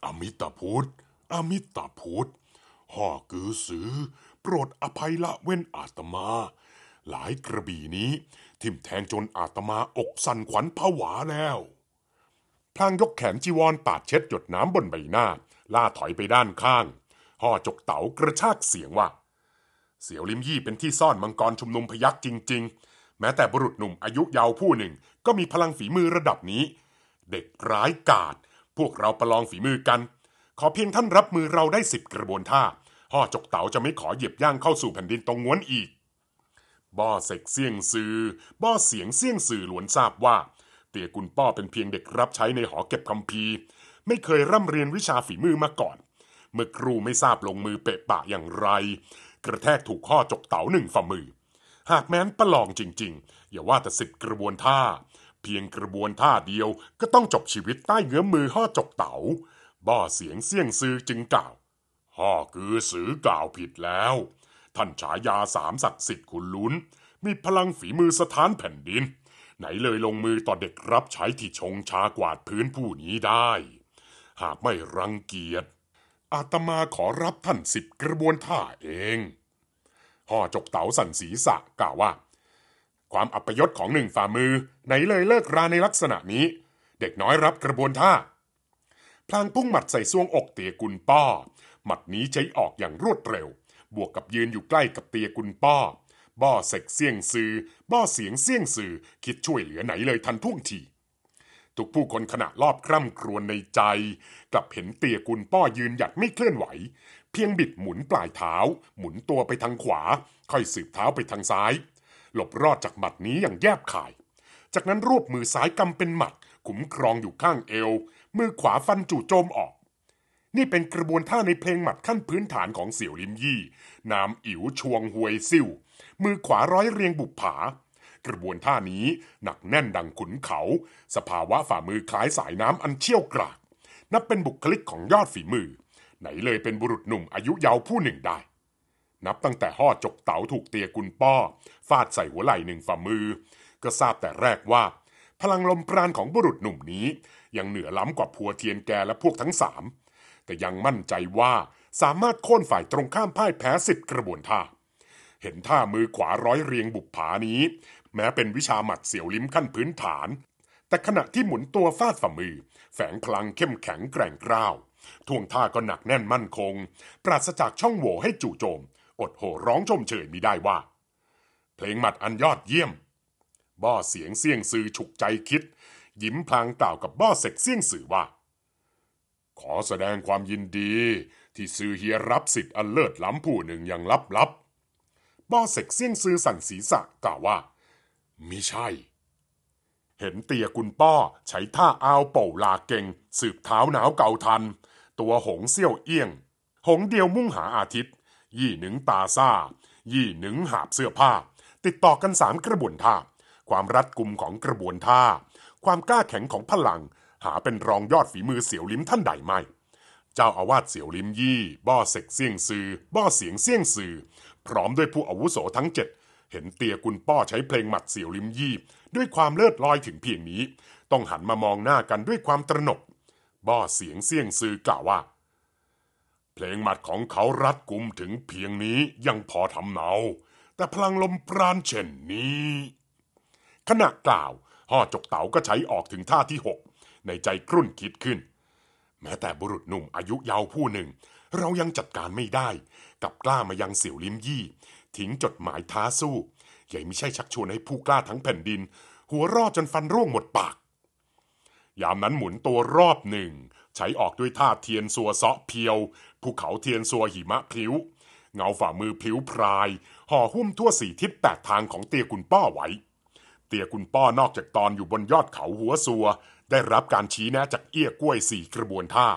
อมิตาพุทธอมิตาพุทธฮ่อกือสือโปรดอภัยละเว้นอาตมา หลายกระบี่นี้ ทิ่มแทงจนอาตมาอกสั่นขวัญผวาแล้ว พลางยกแขนจีวรปาดเช็ดหยดน้ำบนใบหน้า ล่าถอยไปด้านข้างห่อจกเต๋ากระชากเสียงว่า เสียวลิมยี่เป็นที่ซ่อนมังกรชุมนุมพยักจริงๆ แม้แต่บุรุษหนุ่มอายุยาวผู้หนึ่งก็มีพลังฝีมือระดับนี้ เด็กร้ายกาดพวกเราประลองฝีมือกัน ขอเพียงท่านรับมือเราได้สิบกระบวนท่าพ่อจกเต๋าจะไม่ขอเหยียบย่างเข้าสู่แผ่นดินตรงง้วนอีก บ่อเสกเสี่ยงซือ บ่อเสียงเสี่ยงซือล้วนทราบว่าเตียกุลป้อเป็นเพียงเด็กรับใช้ในหอเก็บคำพีไม่เคยร่ำเรียนวิชาฝีมือมาก่อน เมื่อครูไม่ทราบลงมือเปะปะอย่างไร กระแทกถูกข้อจกเต๋าหนึ่งฝ่ามือ หากแม้นประลองจริงๆอย่าว่าแต่สิบกระบวนท่า เพียงกระบวนท่าเดียว ก็ต้องจบชีวิตใต้เงื้อมือข้อจกเต๋าบ่อเสียงเสี่ยงซือจึงกล่าวห่อคือสือกล่าวผิดแล้ว ท่านฉายาสามศักดิ์สิทธิ์คุณลุ้น มีพลังฝีมือสถานแผ่นดิน ไหนเลยลงมือต่อเด็กรับใช้ที่ชงชากวาดพื้นผู้นี้ได้ หากไม่รังเกียจอาตมาขอรับท่านสิบกระบวนท่าเองห่อจกเต๋าสันศีระกล่าวว่า ความอัปยศของหนึ่งฝ่ามือ ไหนเลยเลิกราในลักษณะนี้ เด็กน้อยรับกระบวนท่าพลางพุ่งหมัดใส่ซ่วงอกเตียกุลป้อหมัดนี้ใช้ออกอย่างรวดเร็ว บวกกับยืนอยู่ใกล้กับเตียกุณป้อบ้อเสกเสียงซื้อบ้อเสียงเสียงซื้อคิดช่วยเหลือไหนเลยทันท่วงทีทุกผู้คนขณะรอบคร่ำครวญในใจ กลับเห็นเตียกุณป้อยืนหยัดไม่เคลื่อนไหว เพียงบิดหมุนปลายเท้า หมุนตัวไปทางขวา ค่อยสืบเท้าไปทางซ้าย หลบรอดจากหมัดนี้อย่างแยบขาย จากนั้นรวบมือซ้ายกำเป็นหมัดขุมครองอยู่ข้างเอว มือขวาฟันจู่โจมออกนี่เป็นกระบวนท่าในเพลงหมัดขั้นพื้นฐานของเสี่ยวลิมยี่นามอิ๋วชวงหวยซิ่ว มือขวาร้อยเรียงบุบผา กระบวนท่านี้หนักแน่นดังขุนเขา สภาวะฝ่ามือคล้ายสายน้ำอันเชี่ยวกราก นับเป็นบุคลิกของยอดฝีมือ ไหนเลยเป็นบุรุษหนุ่มอายุยาวผู้หนึ่งได้ นับตั้งแต่ห่อจกเต๋าถูกเตียกุนป้อ ฟาดใส่หัวไหล่หนึ่งฝ่ามือ ก็ทราบแต่แรกว่า พลังลมปราณของบุรุษหนุ่มนี้ยังเหนือล้ำกว่าพัวเทียนแกและพวกทั้งสามแต่ยังมั่นใจว่าสามารถโค่นฝ่ายตรงข้ามพ่ายแพ้สิบกระบวนท่า เห็นท่ามือขวาร้อยเรียงบุกผานี้ แม้เป็นวิชาหมัดเสี่ยวลิ้มขั้นพื้นฐาน แต่ขณะที่หมุนตัวฟาดฝ่ามือ แฝงพลังเข้มแข็งแกร่งกร้าว ท่วงท่าก็หนักแน่นมั่นคง ปราศจากช่องโหว่ให้จู่โจม อดโห่ร้องชมเชยมิได้ว่า เพลงหมัดอันยอดเยี่ยมบ้อเสียงเสี่ยงซือฉุกใจคิดยิ้มพลางกล่าวกับบ้อเสกเสี่ยงสื่อว่าขอแสดงความยินดี ที่ซือเฮียรับสิทธิ์อันเลิศล้ำผู้หนึ่งอย่างลับๆป้อเสกเสี่ยงซือสั่นศีรษะกล่าวว่ามิใช่ เห็นเตียกุณป้อใช้ท่าอ้าวเป่าลาเก่ง สืบเท้าหนาวเก่าทัน ตัวหงเซี่ยวเอี้ยง หงเดียวมุ่งหาอาทิตย์ยี่หนึ่งตาซ่ายี่หนึ่งหาบเสื้อผ้า ติดต่อกันสามกระบวนท่าความรัดกุมของกระบวนท่า ความกล้าแข็งของพลังหาเป็นรองยอดฝีมือเสี่ยวลิ้มท่านใดไม่เจ้าอาวาสเสี่ยวลิมยี่บ่อเสกเสี่ยงซือ บ่อเสียงเสี่ยงซือ พร้อมด้วยผู้อาวุโสทั้งเจ็ดเห็นเตียกุลป้อใช้เพลงหมัดเสี่ยวลิมยี่ ด้วยความเลิศลอยถึงเพียงนี้ ต้องหันมามองหน้ากันด้วยความตระหนก บ่อเสียงเสี่ยงซือกล่าวว่า เพลงหมัดของเขารัดกุมถึงเพียงนี้ยังพอทำเนา แต่พลังลมปราณเช่นนี้ขณะกล่าวห่อจกเต๋าก็ใช้ออกถึงท่าที่หกในใจครุ่นคิดขึ้น แม้แต่บุรุษหนุ่มอายุยาวผู้หนึ่ง เรายังจัดการไม่ได้ กับกล้ามายังเสี่ยวลิมยี่ทิ้งจดหมายท้าสู้ใหญ่ไม่ใช่ชักชวนให้ผู้กล้าทั้งแผ่นดิน หัวรอดจนฟันร่วงหมดปากยามนั้นหมุนตัวรอบหนึ่ง ใช้ออกด้วยท่าเทียนสัวเซาะเพียวภูเขาเทียนสัวหิมะพลิวเงาฝ่ามือผิวพราย ห่อหุ้มทั่วสี่ทิศแปดทางของเตียกุณป้อไว้ เตียกุณป้อนอกจากตอนอยู่บนยอดเขาหัวสัวได้รับการชี้แนะจากเอี้ยกล้วยสี่กระบวนท่า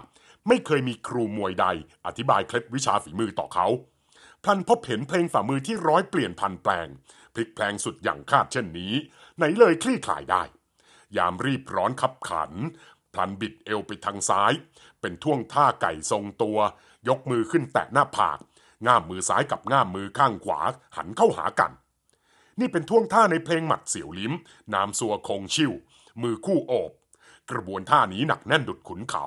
ไม่เคยมีครูมวยใด อธิบายเคล็ดวิชาฝีมือต่อเขาพันพบเห็นเพลงฝ่ามือที่ร้อยเปลี่ยนพันแปลงพลิกแพลงสุดอย่างคาดเช่นนี้ ไหนเลยคลี่คลายได้ ยามรีบร้อนขับขันพลันบิดเอวไปทางซ้าย เป็นท่วงท่าไก่ทรงตัว ยกมือขึ้นแตะหน้าผากง่ามมือซ้ายกับง่ามมือข้างขวาหันเข้าหากัน นี่เป็นท่วงท่าในเพลงหมัดเสียวลิ้ม นามสัวคงชิว มือคู่โอบกระบวนท่านี้หนักแน่นดุดขุนเขา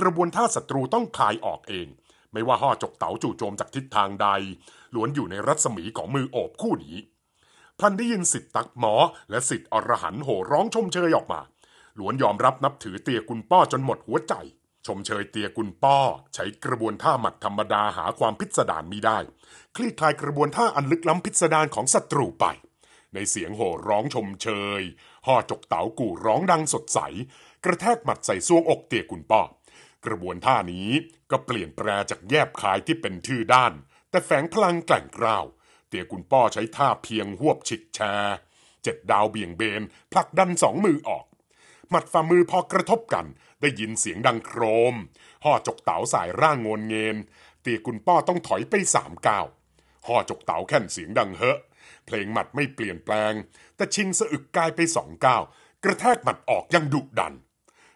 กระบวนท่าศัตรูต้องคลายออกเอง ไม่ว่าห่อจกเต๋าจู่โจมจากทิศทางใดล้วนอยู่ในรัศมีของมือโอบคู่นี้พลันได้ยินสิทธิ์ตักหมอ และสิทธิ์อรหันโห่ร้องชมเชยออกมาล้วนยอมรับนับถือเตียกุลป้อจนหมดหัวใจ ชมเชยเตียกุลป้อ ใช้กระบวนท่าหมัดธรรมดาหาความพิสดารมิได้ คลี่คลายกระบวนท่าอันลึกล้ำพิสดารของศัตรูไป ในเสียงโห่ร้องชมเชยพ่อจกเต๋ากู่ร้องดังสดใส กระแทกหมัดใส่ซ่วงอกเตียคุณป้อกระบวนท่านี้ก็เปลี่ยนแปลจากแยบคายที่เป็นทื่อด้าน แต่แฝงพลังแกล่งกล้าว เตียคุณป้อใช้ท่าเพียงหวบฉิกแชเจ็ดดาวเบี่ยงเบนผลักดันสองมือออก หมัดฝ่ามือพอกระทบกันได้ยินเสียงดังโครม ห่อจกเต๋าสายร่างงนเงนเตียคุณป้อต้องถอยไปสามก้าวห่อจกเต๋าแค่นเสียงดังเฮอะเพลงหมัดไม่เปลี่ยนแปลง แต่ชินสะอึกกายไปสองก้าวกระแทกหมัดออกยังดุดัน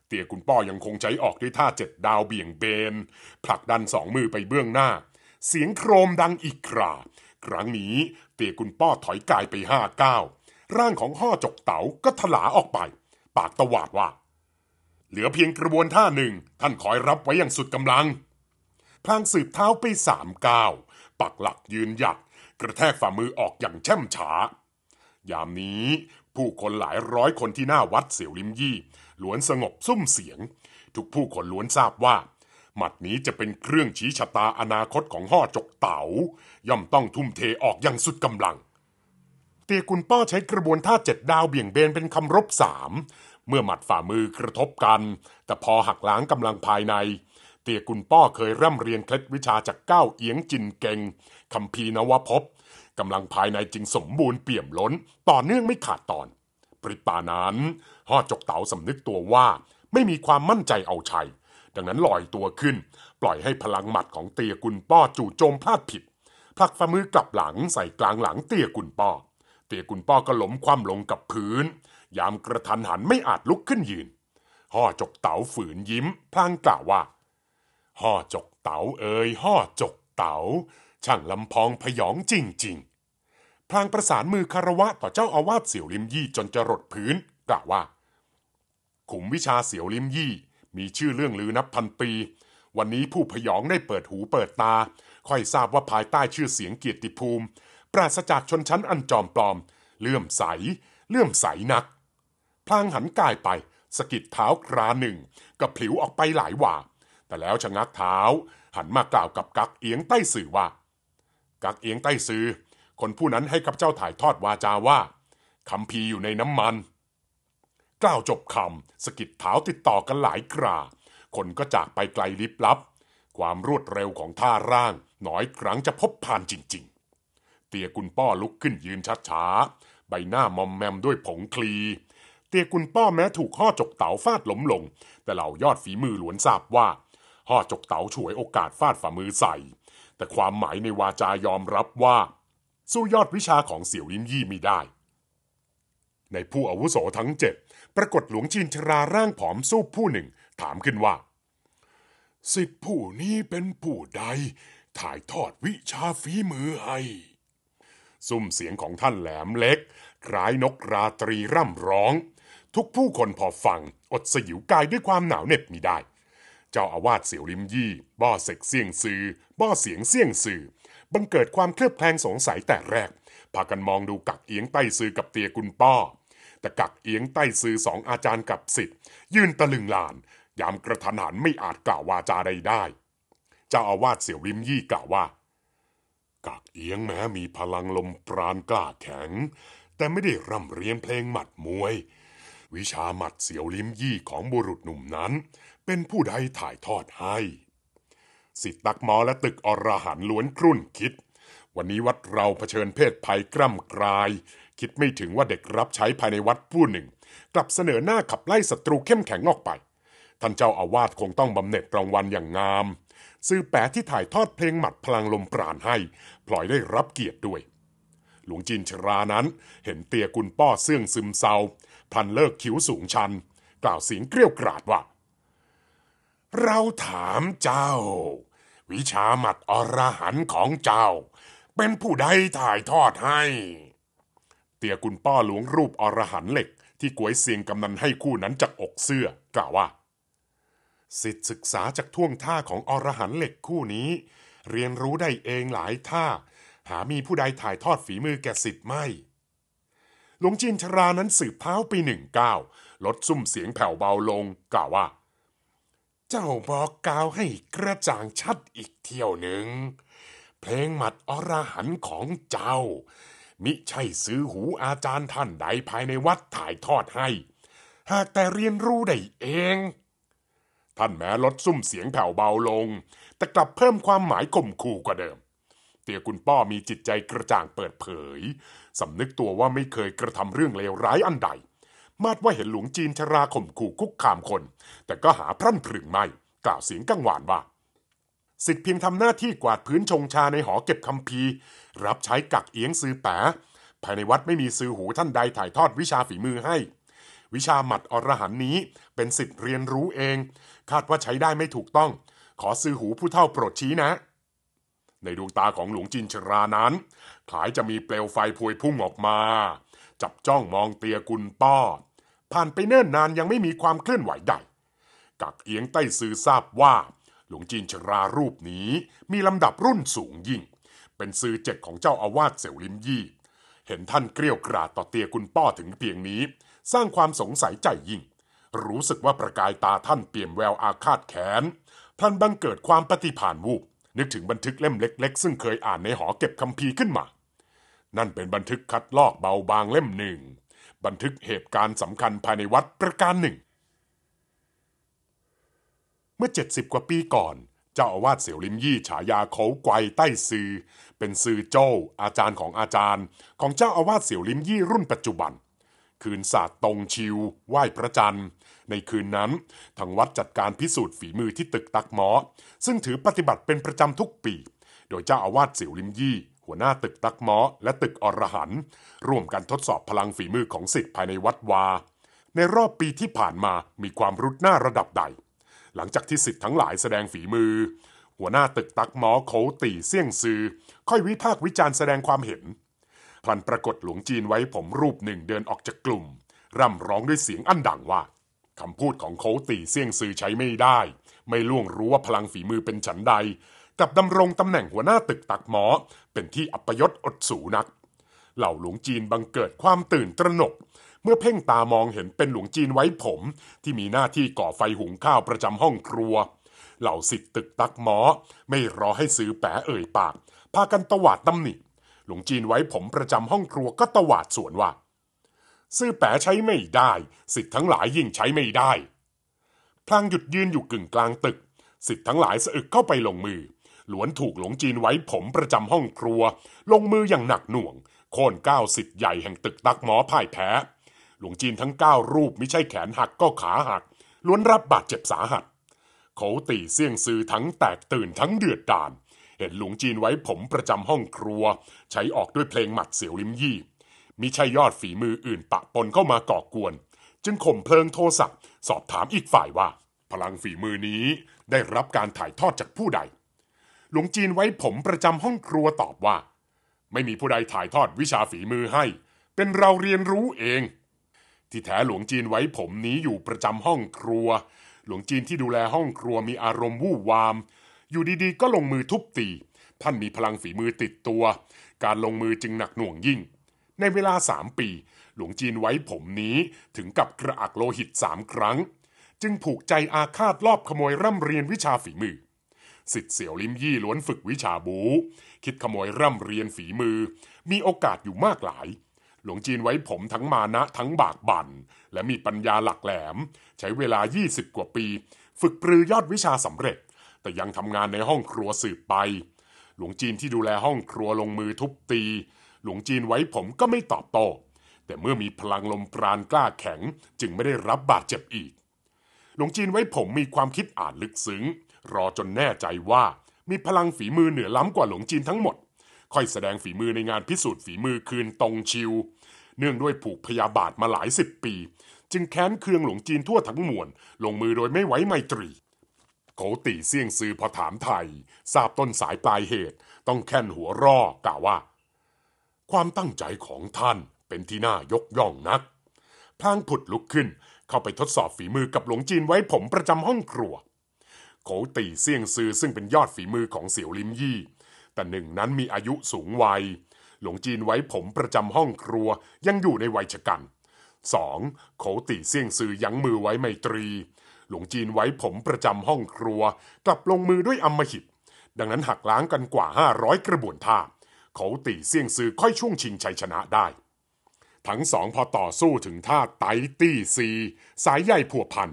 เตียคุณป้อยังคงใช้ออกด้วยท่าเจ็ดดาวเบี่ยงเบน ผลักดันสองมือไปเบื้องหน้า เสียงโครมดังอีกคราครั้งนี้เตียคุณป้อถอยกายไปห้าก้าวร่างของห่อจกเต๋าก็ถลาออกไป ปากตวาดว่า เหลือเพียงกระบวนท่าหนึ่งท่านคอยรับไว้อย่างสุดกำลังพลางสืบเท้าไปสามก้าวปักหลักยืนหยัดกระแทกฝ่ามือออกอย่างเช่มฉายามนี้ผู้คนหลายร้อยคนที่หน้าวัดเสี่ยวลิมยี่ล้วนสงบซุ่มเสียง ทุกผู้คนล้วนทราบว่าหมัดนี้จะเป็นเครื่องชี้ชะตาอนาคตของห่อจกเตา๋า ย่อมต้องทุ่มเทออกอย่างสุดกำลัง เตียกุนป้อใช้กระบวนท่าเจ็ดดาวเบี่ยงเบนเป็นคำรบสาม เมื่อหมัดฝ่ามือกระทบกัน แต่พอหักล้างกำลังภายในเตียกุนป้อเคยร่ำเรียนเคล็ดวิชาจากก้าวเอียงจินเก่งคำพีนวพบกำลังภายในจึงสมบูรณ์เปี่ยมล้นต่อเนื่องไม่ขาดตอน ปริปานั้นห่อจกเต๋าสำนึกตัวว่าไม่มีความมั่นใจเอาชัย ดังนั้นลอยตัวขึ้น ปล่อยให้พลังหมัดของเตียกุนป้อจู่โจมพลาดผิดผลักฝ่ามือกลับหลังใส่กลางหลังเตียกุนป้อเตียกุนป้อก็ล้มคว่ำลงกับพื้นยามกระทันหันไม่อาจลุกขึ้นยืนห่อจกเต๋าฝืนยิ้มพลางกล่าวว่าห่อจกเต๋าเอ่ยห่อจกเต๋าช่างลำพองพยองจริงๆ พลางประสานมือคารวะต่อเจ้าอาวาสเสี่ยวลิมยี่จนจะรดพื้นกล่าวว่าขุมวิชาเสี่ยวลิมยี่มีชื่อเรื่องลือนับพันปี วันนี้ผู้พยองได้เปิดหูเปิดตา ค่อยทราบว่าภายใต้ชื่อเสียงเกียรติภูมิ ปราศจากชนชั้นอันจอมปลอม เลื่อมใสเลื่อมใสนัก พลางหันกายไปสกิดเท้าคราหนึ่งกบผิวออกไปหลายหว่าแต่แล้วชะงักเท้า หันมากล่าวกับกักเอียงใต้สื่อว่า กักเอียงใต้สื่อคนผู้นั้นให้กับเจ้าถ่ายทอดวาจาว่าคำพีอยู่ในน้ำมันกล่าวจบคำสกิดเท้าติดต่อกันหลายกราคนก็จากไปไกลลิบลับ ความรวดเร็วของท่าร่างน้อยครั้งจะพบผ่านจริงๆ เตียกุลป้อลุกขึ้นยืนช้าๆใบหน้ามอมแมมด้วยผงคลีเตียกุลป้อแม้ถูกข้อจกเต๋าฟาดล้มลง แต่เหล่ายอดฝีมือหลวนทราบว่าห่อจกเต๋าฉวยโอกาสฟาดฝ่ามือใส่ แต่ความหมายในวาจายอมรับว่า สู้ยอดวิชาของเสี่ยวลิมยี่ไม่ได้ ในผู้อาวุโสทั้งเจ็ดปรากฏหลวงจีนชราร่างผอมสู้ผู้หนึ่งถามขึ้นว่าสิทธิผู้นี้เป็นผู้ใด ถ่ายทอดวิชาฝีมือให้ซุ่มเสียงของท่านแหลมเล็ก คล้ายนกราตรีร่ำร้อง ทุกผู้คนพอฟังอดสยิวกายด้วยความหนาวเหน็บมิได้เจ้าอาวาสเสี่ยวลิมยี่บ่อเสกเสี่ยงซือ บ่อเสียงเสี่ยงซือบังเกิดความเคลือบแคลงสงสัยแต่แรก พากันมองดูกักเอียงใต้ซือกับเตียกุลป้อ แต่กักเอียงใต้ซือสองอาจารย์กับสิทธิ์ยืนตะลึงลาน ยามกระทันหันไม่อาจกล่าววาจาใดได้ เจ้าอาวาสเสี่ยวลิมยี่กล่าวว่า กักเอียงแม้มีพลังลมปราณกล้าแข็ง แต่ไม่ได้ร่ำเรียนเพลงหมัดมวย วิชาหมัดเสี่ยวลิมยี่ของบุรุษหนุ่มนั้นเป็นผู้ใดถ่ายทอดให้ สิทธักหมอและตึกอรหันล้วนครุ่นคิด วันนี้วัดเราเผชิญเพศภัยกล่ำกราย คิดไม่ถึงว่าเด็กรับใช้ภายในวัดผู้หนึ่ง กลับเสนอหน้าขับไล่ศัตรูเข้มแข็งออกไป ท่านเจ้าอาวาสคงต้องบำเหน็จรางวัลอย่างงาม ซื้อแปะที่ถ่ายทอดเพลงหมัดพลังลมปราณให้พลอยได้รับเกียรติด้วย หลวงจีนชรานั้น เห็นเตียกุลป้อเสื่องซึมเศร้าพ่ันเลิกคิ้วสูงชันกล่าวเสียงเกรี้ยวกราดว่าเราถามเจ้า วิชาหมัดอรหันของเจ้า เป็นผู้ใดถ่ายทอดให้ เตียกุนป้อหลวงรูปอรหันเหล็ก ที่กวยเสียงกำนันให้คู่นั้นจากอกเสื้อ กล่าวว่าสิทธิศึกษาจากท่วงท่าของอรหันเหล็กคู่นี้ เรียนรู้ได้เองหลายท่า หามีผู้ใดถ่ายทอดฝีมือแก่สิทธิ์ไม่ หลวงจีนชรานั้นสืบเท้าปีหนึ่งเก้าลดซุ่มเสียงแผ่วเบาลงกล่าวว่าเจ้าบอกกล่าวให้กระจ่างชัดอีกเที่ยวหนึ่ง เพลงหมัดอรหันของเจ้า มิใช่ซื้อหูอาจารย์ท่านใดภายในวัดถ่ายทอดให้ หากแต่เรียนรู้ได้เอง ท่านแม้ลดซุ้มเสียงแผ่วเบาลง แต่กลับเพิ่มความหมายข่มขู่กว่าเดิม เตียคุณป้อมีจิตใจกระจ่างเปิดเผยสำนึกตัวว่าไม่เคยกระทำเรื่องเลวร้ายอันใดมาดว่าเห็นหลวงจีนชราข่มขู่คุกคามคน แต่ก็หาพรั่นพรึงไม่ กล่าวเสียงกังวานว่าสิทธิพิมพ์ทำหน้าที่กวาดพื้นชงชาในหอเก็บคำพีรับใช้กักเอียงซื้อแปะภายในวัดไม่มีซื้อหูท่านใดถ่ายทอดวิชาฝีมือให้ วิชาหมัดอรหันนี้ เป็นสิทธิ์เรียนรู้เอง คาดว่าใช้ได้ไม่ถูกต้อง ขอซื้อหูผู้เท่าโปรดชี้นะ ในดวงตาของหลวงจินชรานั้นคล้ายจะมีเปลวไฟพวยพุ่งออกมา จับจ้องมองเตียกุลป้อผ่านไปเนิ่นนานยังไม่มีความเคลื่อนไหวใด กักเอียงใต้ซื่อทราบว่า หลวงจีนชรารูปนี้มีลำดับรุ่นสูงยิ่ง เป็นซื่อเจ็ดของเจ้าอาวาสเสี่ยวลิมยี่ เห็นท่านเกลี้ยวกราดต่อเตียคุณป้อถึงเพียงนี้ สร้างความสงสัยใจยิ่ง รู้สึกว่าประกายตาท่านเปี่ยมแววอาฆาตแค้นท่านบังเกิดความปฏิผ่านวูบนึกถึงบันทึกเล่มเล็ก ๆ ซึ่งเคยอ่านในหอเก็บคัมภีร์ขึ้นมา นั่นเป็นบันทึกคัดลอกเบาบางเล่มหนึ่งบันทึกเหตุการณ์สำคัญภายในวัดประการหนึ่ง เมื่อ 70 กว่าปีก่อน เจ้าอาวาสเสี่ยวลิมยี่ฉายาเขาไกวไต้ซือเป็นซือโจ้อาจารย์ของอาจารย์ ของเจ้าอาวาสเสี่ยวลิมยี่รุ่นปัจจุบัน คืนศาสตร์ตรงชิว ไหว้พระจันทร์ ในคืนนั้นทางวัดจัดการพิสูจน์ฝีมือที่ตึกตักหมอซึ่งถือปฏิบัติเป็นประจำทุกปีโดยเจ้าอาวาสเสี่ยวลิมยี่หัวหน้าตึกตักมอและตึกอรหันร่วมกันทดสอบพลังฝีมือของสิทธิ์ภายในวัดวา ในรอบปีที่ผ่านมามีความรุดหน้าระดับใด หลังจากที่สิทธิ์ทั้งหลายแสดงฝีมือ หัวหน้าตึกตักหมอโขตีเสี่ยงซือค่อยวิพากษ์วิจารณ์แสดงความเห็นพลันปรากฏหลวงจีนไว้ผมรูปหนึ่งเดินออกจากกลุ่ม ร่ำร้องด้วยเสียงอันดังว่าคำพูดของโขตีเสี่ยงซือใช้ไม่ได้ ไม่ล่วงรู้ว่าพลังฝีมือเป็นฉันใดับดำรงตำแหน่งหัวหน้าตึกตักหมอเป็นที่อัปยศอดสูนัก เหล่าหลวงจีนบังเกิดความตื่นตระหนก เมื่อเพ่งตามองเห็นเป็นหลวงจีนไว้ผม ที่มีหน้าที่ก่อไฟหุงข้าวประจำห้องครัว เหล่าสิทธิตึกตักหมอไม่รอให้ซื้อแปะเอ่ยปาก พากันตวาดตำหนิ หลวงจีนไว้ผมประจำห้องครัวก็ตวาดสวนว่า ซื้อแปะใช้ไม่ได้สิทธิ์ทั้งหลายยิ่งใช้ไม่ได้ พลางหยุดยืนอยู่กึ่งกลางตึกสิทธิ์ทั้งหลายสะอึกเข้าไปลงมือล้วนถูกหลวงจีนไว้ผมประจำห้องครัว ลงมืออย่างหนักหน่วงโค่นก้าวสิทธิ์ใหญ่แห่งตึกตักหมอพ่ายแพ้ หลวงจีนทั้งก้ารูปไม่ใช่แขนหักก็ขาหักล้วนรับบาดเจ็บสาหัสเขาตีเสี่ยงซื้อทั้งแตกตื่นทั้งเดือดดาลเห็นหลวงจีนไว้ผมประจำห้องครัว ใช้ออกด้วยเพลงหมัดเสียวลิมยี่ มิใช่ยอดฝีมืออื่นปะปนเข้ามาก่อกวน จึงข่มเพลิงโทรส์สอบถามอีกฝ่ายว่า พลังฝีมือนี้ได้รับการถ่ายทอดจากผู้ใดหลวงจีนไว้ผมประจำห้องครัวตอบว่า ไม่มีผู้ใดถ่ายทอดวิชาฝีมือให้ เป็นเราเรียนรู้เอง ที่แท้หลวงจีนไว้ผมนี้อยู่ประจำห้องครัว หลวงจีนที่ดูแลห้องครัวมีอารมณ์วู่วาม อยู่ดีๆ ก็ลงมือทุบตีท่านมีพลังฝีมือติดตัวการลงมือจึงหนักหน่วงยิ่ง ในเวลาสามปี หลวงจีนไว้ผมนี้ถึงกับกระอักโลหิตสามครั้ง จึงผูกใจอาฆาตลอบขโมยร่ำเรียนวิชาฝีมือสิทธิ์เสี่ยวลิมยี่ล้วนฝึกวิชาบู คิดขโมยร่ำเรียนฝีมือ มีโอกาสอยู่มากหลาย หลวงจีนไว้ผมทั้งมานะทั้งบากบัน่น และมีปัญญาหลักแหลม ใช้เวลา 20กว่าปี ฝึกปรือยอดวิชาสำเร็จ แต่ยังทำงานในห้องครัวสืบไป หลวงจีนที่ดูแลห้องครัวลงมือทุบตี หลวงจีนไว้ผมก็ไม่ตอบโต้แต่เมื่อมีพลังลมปราณกล้าแข็งจึงไม่ได้รับบาดเจ็บอีกหลวงจีนไว้ผมมีความคิดอ่านลึกซึ้งรอจนแน่ใจว่ามีพลังฝีมือเหนือล้ำกว่าหลงจีนทั้งหมด ค่อยแสดงฝีมือในงานพิสูจน์ฝีมือคืนตรงชิว เนื่องด้วยผูกพยาบาทมาหลายสิบปี จึงแค้นเคืองหลงจีนทั่วทั้งมวลลงมือโดยไม่ไว้ไมตรีโขตีเสี่ยงซื้อพอถามไทย ทราบต้นสายปลายเหตุ ต้องแค่นหัวร่อกล่าวว่า ความตั้งใจของท่านเป็นที่น่ายกย่องนักพลางผุดลุกขึ้น เข้าไปทดสอบฝีมือกับหลวงจีนไว้ผมประจำห้องครัวโขตีเซียงซือซึ่งเป็นยอดฝีมือของเสี่ยวลิมยี่ แต่หนึ่งนั้นมีอายุสูงวัย หลวงจีนไว้ผมประจำห้องครัวยังอยู่ในวัยชกันสองโขตีเซียงซือยั้งมือไว้ไมตรี หลวงจีนไว้ผมประจำห้องครัว กลับลงมือด้วยอัมมหิต ดังนั้นหักล้างกันกว่า500กระบวนท่าโขตีเสี่ยงซือค่อยช่วงชิงชัยชนะได้ ทั้งสองพอต่อสู้ถึงท่าไตตี้ซีสายใหญ่ผัวพัน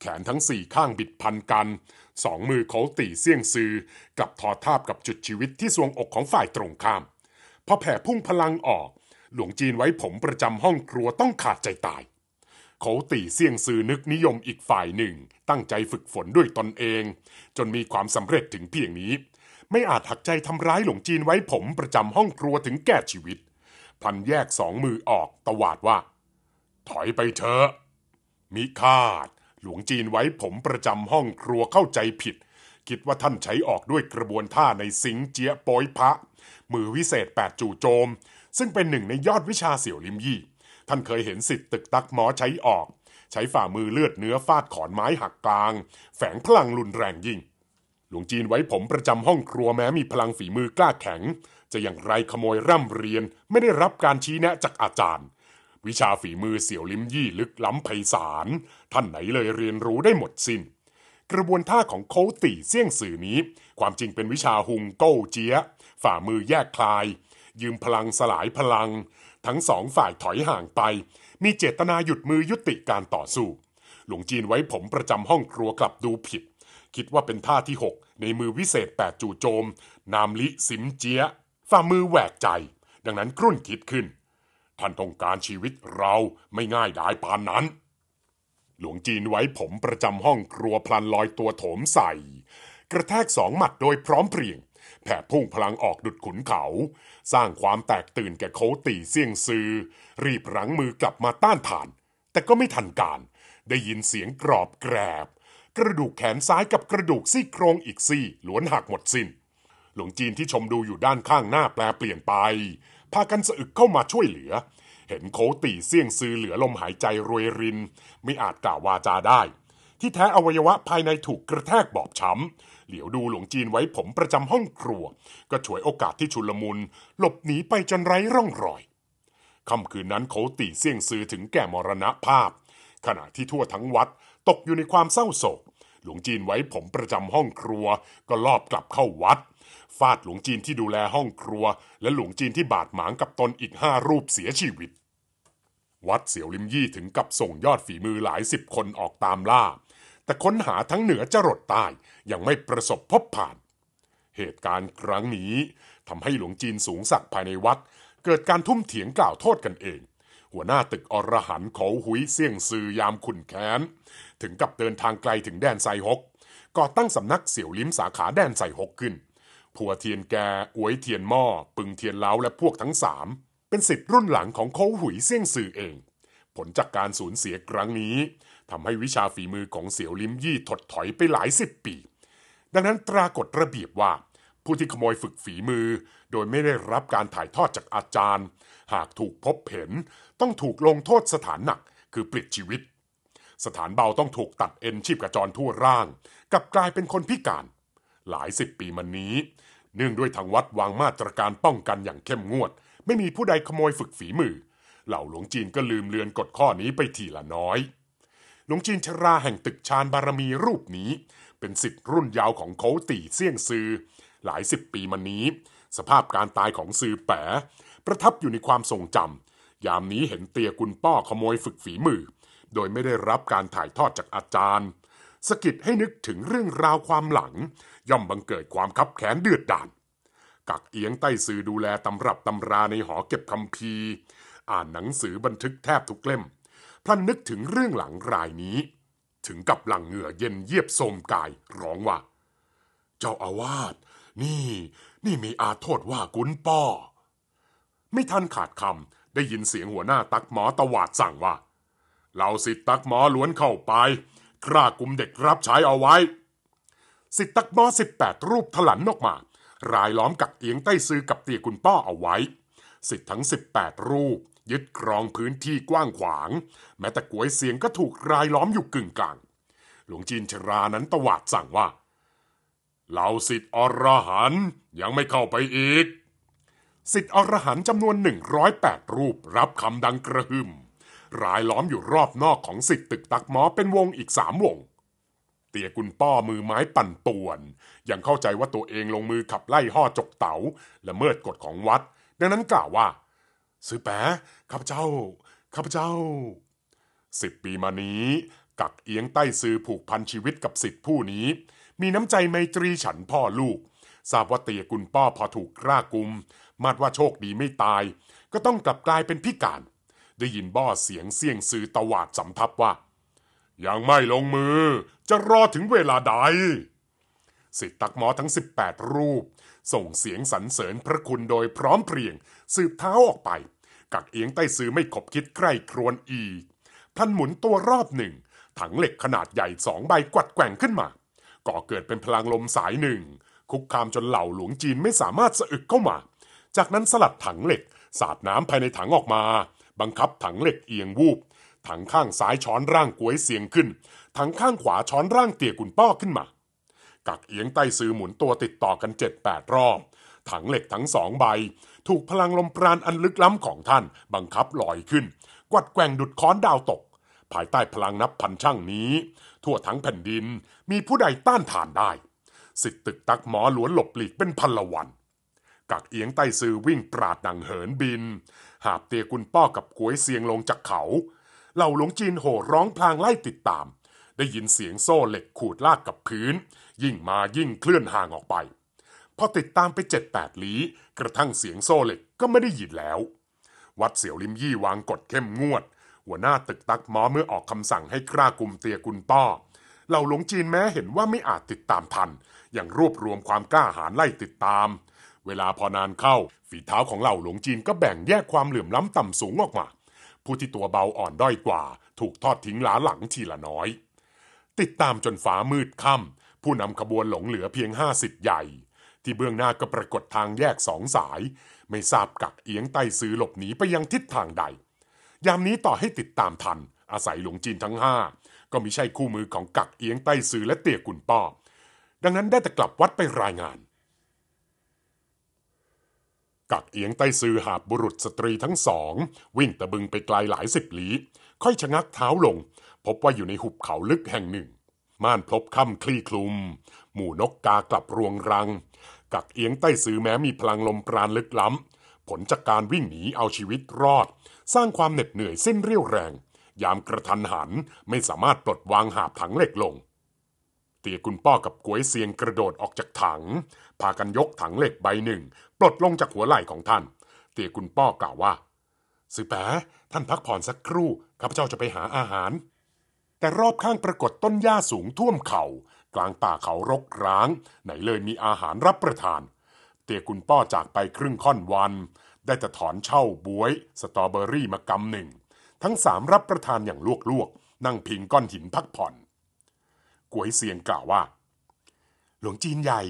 แขนทั้งสี่ข้างบิดพันกันสองมือของตีเสี่ยงซือกับทอดทาบกับจุดชีวิตที่สวงอกของฝ่ายตรงข้ามพอแผ่พุ่งพลังออก หลวงจีนไว้ผมประจำห้องครัวต้องขาดใจตายเขาตีเสี่ยงซือนึกนิยมอีกฝ่ายหนึ่ง ตั้งใจฝึกฝนด้วยตนเอง จนมีความสำเร็จถึงเพียงนี้ ไม่อาจหักใจทำร้ายหลวงจีนไว้ผมประจำห้องครัวถึงแก่ชีวิต พันแยกสองมือออกตวาดว่า ถอยไปเถอะมิคาดหลวงจีนไว้ผมประจำห้องครัวเข้าใจผิด คิดว่าท่านใช้ออกด้วยกระบวนท่าในสิงเจียปอยพระมือวิเศษแปดจู่โจมซึ่งเป็นหนึ่งในยอดวิชาเสี่ยวลิมยี่ ท่านเคยเห็นสิทธิ์ตึกตักหมอใช้ออก ใช้ฝ่ามือเลือดเนื้อฟาดขอนไม้หักกลาง แฝงพลังรุนแรงยิ่ง หลวงจีนไว้ผมประจำห้องครัวแม้มีพลังฝีมือกล้าแข็ง จะอย่างไรขโมยร่ำเรียนไม่ได้รับการชี้แนะจากอาจารย์วิชาฝีมือเสี่ยวลิ้มยี่ลึกล้ำไพศาลท่านไหนเลยเรียนรู้ได้หมดสิน้นกระบวนท่าของโคตีเสี่ยงสื่อนี้ ความจริงเป็นวิชาหุงโก้เจียฝ่ามือแยกคลาย ยืมพลังสลายพลัง ทั้งสองฝ่ายถอยห่างไป มีเจตนาหยุดมือยุติการต่อสู้หลวงจีนไว้ผมประจำห้องครัวกลับดูผิด คิดว่าเป็นท่าที่6ในมือวิเศษแปดจู่โจม นามลิสิมเจียฝ่ามือแหวกใจ ดังนั้นครุ่นคิดขึ้นท่านต้องการชีวิตเราไม่ง่ายดายปานนั้น หลวงจีนไว้ผมประจำห้องครัว พลันลอยตัวโถมใส่ กระแทกสองหมัดโดยพร้อมเพรียง แผ่พุ่งพลังออกดุดขุนเขา สร้างความแตกตื่นแก่โคตีเสี่ยงซือรีบรั้งมือกลับมาต้านทาน แต่ก็ไม่ทันการได้ยินเสียงกรอบแกรบ กระดูกแขนซ้ายกับกระดูกซี่โครงอีกซี่ล้วนหักหมดสิน้นหลวงจีนที่ชมดูอยู่ด้านข้างหน้าแปลเปลี่ยนไปพากันสะอึกเข้ามาช่วยเหลือ เห็นโคตีเสี่ยงซื้อเหลือลมหายใจรวยริน ไม่อาจกล่าววาจาได้ ที่แท้อวัยวะภายในถูกกระแทกบอบช้ำ เหลียวดูหลวงจีนไว้ผมประจำห้องครัว ก็ฉวยโอกาสที่ชุลมุนหลบหนีไปจนไร้ร่องรอยค่ำคืนนั้นโคตีเสี่ยงซื้อถึงแก่มรณภาพ ขณะที่ทั่วทั้งวัดตกอยู่ในความเศร้าโศก หลวงจีนไว้ผมประจำห้องครัวก็ลอบกลับเข้าวัดฟาดหลวงจีนที่ดูแลห้องครัว และหลวงจีนที่บาดหมางกับตนอีกห้ารูปเสียชีวิต วัดเสี่ยวลิมยี่ถึงกับส่งยอดฝีมือหลายสิบคนออกตามล่า แต่ค้นหาทั้งเหนือจรดใต้ยังไม่ประสบพบผ่าน เหตุการณ์ครั้งนี้ทำให้หลวงจีนสูงสักภายในวัด เกิดการทุ่มเถียงกล่าวโทษกันเอง หัวหน้าตึกอรหันเขาหุยเสี่ยงซือยามขุนแค้นถึงกับเดินทางไกลถึงแดนไซฮกก่อตั้งสำนักเสี่ยวลิมสาขาแดนไซฮกขึ้นถัวเทียนแก อวยเทียนหม้อ ปึงเทียนเล้า และพวกทั้งสาม เป็นสิทธิ์รุ่นหลังของโคหุยเสี่ยงสื่อเอง ผลจากการสูญเสียครั้งนี้ ทำให้วิชาฝีมือของเสี่ยวลิมยี่ถดถอยไปหลายสิบปี ดังนั้นตรากฏระเบียบว่าผู้ที่ขโมยฝึกฝีมือโดยไม่ได้รับการถ่ายทอดจากอาจารย์ หากถูกพบเห็นต้องถูกลงโทษสถานหนักคือปลิดชีวิต สถานเบาต้องถูกตัดเอ็นชีพกระจรทั่วร่างกับกลายเป็นคนพิการหลายสิบปีมานี้ เนื่องด้วยทางวัดวางมาตรการป้องกันอย่างเข้มงวด ไม่มีผู้ใดขโมยฝึกฝีมือ เหล่าหลวงจีนก็ลืมเลือนกฎข้อนี้ไปทีละน้อย หลวงจีนชราแห่งตึกชานบารมีรูปนี้ เป็นสิทธิ์รุ่นยาวของเขาตีเสี่ยงซือ หลายสิบปีมานี้ สภาพการตายของซือแปะประทับอยู่ในความทรงจำ ยามนี้เห็นเตียกุลป้อขโมยฝึกฝีมือ โดยไม่ได้รับการถ่ายทอดจากอาจารย์ สกิดให้นึกถึงเรื่องราวความหลังย่อมบังเกิดความคับแขนเดือดดาล กักเอียงใต้สื่อดูแลตำรับตำราในหอเก็บคำพี อ่านหนังสือบันทึกแทบทุกเล่มพลันนึกถึงเรื่องหลังรายนี้ ถึงกับหลังเหงื่อเย็นเยียบโสมกาย ร้องว่า เจ้าอาวาส นี่ นี่มีอาโทษว่ากุนป้อ ไม่ทันขาดคำ ได้ยินเสียงหัวหน้าตักหมอตวาดสั่งว่าเหล่าสิทธิ์ตักหมอล้วนเข้าไปกรากุมเด็กรับใช้เอาไว้สิทธ์ตักมอสิบแปดรูปถลันออกมา รายล้อมกักเตียงใต้ซื้อกับเตียคุณป้อเอาไว้ สิทธิ์ทั้ง 18 รูป ยึดครองพื้นที่กว้างขวาง แม้แต่กวยเสียงก็ถูกรายล้อมอยู่กึ่งกลาง หลวงจีนชรานั้นตวาดสั่งว่าเหล่าสิทธิ์อรหันยังไม่เข้าไปอีก สิทธิ์อรหันจำนวน 108 รูปรับคำดังกระหึ่ม รายล้อมอยู่รอบนอกของสิทธิ์ตึกตักหมอเป็นวงอีกสามวงเตี่ยกุนป้อมือไม้ปั่นป่วน ยังเข้าใจว่าตัวเองลงมือขับไล่ห่อจกเตา๋า และเมิดกฎของวัด ดังนั้นกล่าวว่า ซื้อแปะข้าพเจ้า ข้าพเจ้า สิบปีมานี้ กักเอียงใต้ซื้อผูกพันชีวิตกับสิทธิผู้นี้ มีน้ำใจไมตรีฉันพ่อลูก ทราบว่าเตี่ยกุนป้อพอถูกกล้ากุม มาดว่าโชคดีไม่ตาย ก็ต้องกลับกลายเป็นพิการ ได้ยินบ่อเสียงเสี่ยงซื้อตวาดสำทับว่ายังไม่ลงมือ จะรอถึงเวลาใดสิทธักหมอทั้ง 18 รูป ส่งเสียงสรรเสริญพระคุณโดยพร้อมเพรียงสืบเท้าออกไป กักเอียงใต้ซื้อไม่ขบคิดใกล้ครวนอีก่ันหมุนตัวรอบหนึ่ง ถังเหล็กขนาดใหญ่สองใบกวัดแกว่งขึ้นมาก่อเกิดเป็นพลังลมสายหนึ่ง คุกคามจนเหล่าหลวงจีนไม่สามารถสะอึกเข้ามา จากนั้นสลัดถังเหล็กสาดน้ำภายในถังออกมา บังคับถังเหล็กเอียงวูบถังข้างซ้ายช้อนร่างกวยเสียงขึ้นถังข้างขวาช้อนร่างเตี่ยกุนป้อขึ้นมา กักเอียงไต้ซื้อหมุนตัวติดต่อกันเจ็ดแปดรอบ ถังเหล็กทั้งสองใบ ถูกพลังลมปราณอันลึกล้ำของท่านบังคับลอยขึ้น กวัดแกว่งดุดค้อนดาวตก ภายใต้พลังนับพันช่างนี้ ทั่วทั้งแผ่นดินมีผู้ใดต้านทานได้สิทธิตึกตักหมอหลวนหลบหลีกเป็นพันละวัน กักเอียงใต้ซือวิ่งปราดดังเหินบิน หาบเตียกุนป้อกับกวยเสียงลงจากเขาเหล่าหลวงจีนโห่ร้องพลางไล่ติดตาม ได้ยินเสียงโซ่เหล็กขูดลากกับพื้น ยิ่งมายิ่งเคลื่อนห่างออกไป พอติดตามไปเจ็ดแปดลี้กระทั่งเสียงโซ่เหล็กก็ไม่ได้ยินแล้ว วัดเสี่ยวลิมยี่วางกฎเข้มงวด หัวหน้าตึกตักหมอเมื่อออกคำสั่งให้คร่ากุมเตียกุนป้อเหล่าหลงจีนแม้เห็นว่าไม่อาจติดตามทันอย่างรวบรวมความกล้าหาญไล่ติดตาม เวลาพอนานเข้า ฝีเท้าของเหล่าหลงจีนก็แบ่งแยกความเหลื่อมล้ำต่ำสูงออกมาผู้ที่ตัวเบาอ่อนด้อยกว่า ถูกทอดทิ้งล้าหลังทีละน้อย ติดตามจนฟ้ามืดค่ำผู้นำขบวนหลงเหลือเพียงห้าสิบใหญ่ ที่เบื้องหน้าก็ปรากฏทางแยกสองสาย ไม่ทราบกักเอียงไต้ซื้อหลบหนีไปยังทิศทางใด ยามนี้ต่อให้ติดตามทัน อาศัยหลงจีนทั้งห้า ก็มิใช่คู่มือของกักเอียงไต้ซื้อและเตี่ยกุนป้อดังนั้นได้แต่กลับวัดไปรายงานกักเอียงใต้ซือหาบบุรุษสตรีทั้งสองวิ่งตะบึงไปไกลหลายสิบลี้ค่อยชะงักเท้าลงพบว่าอยู่ในหุบเขาลึกแห่งหนึ่งม่านพบค่ำคลี่คลุมหมู่นกกากลับรวงรังกักเอียงใต้ซือแม้มีพลังลมปราณลึกล้ำผลจากการวิ่งหนีเอาชีวิตรอดสร้างความเหน็ดเหนื่อยเส้นเรียวแรงยามกระทันหันไม่สามารถปลดวางหาบถังเหล็กลงเตียกุณป้อกับกวยเซียงกระโดดออกจากถังพากันยกถังเหล็กใบหนึ่ง ปลดลงจากหัวไหล่ของท่าน เตี่ยคุณป้อกล่าวว่าสือแปท่านพักผ่อนสักครู่ข้าพเจ้าจะไปหาอาหาร แต่รอบข้างปรากฏต้นหญ้าสูงท่วมเขา่า กลางป่าเขารกร้าง ไหนเลยมีอาหารรับประทาน เตี่ยคุณป้อจากไปครึ่งค่อนวัน ได้แต่ถอนเช่าบวย สตรอเบอรี่มากำหนึ่ง ทั้งสามรับประทานอย่างลวกลวกนั่งพิงก้อนหินพักผ่อนกวยเซียงกล่าวว่า หลวงจีนใหญ่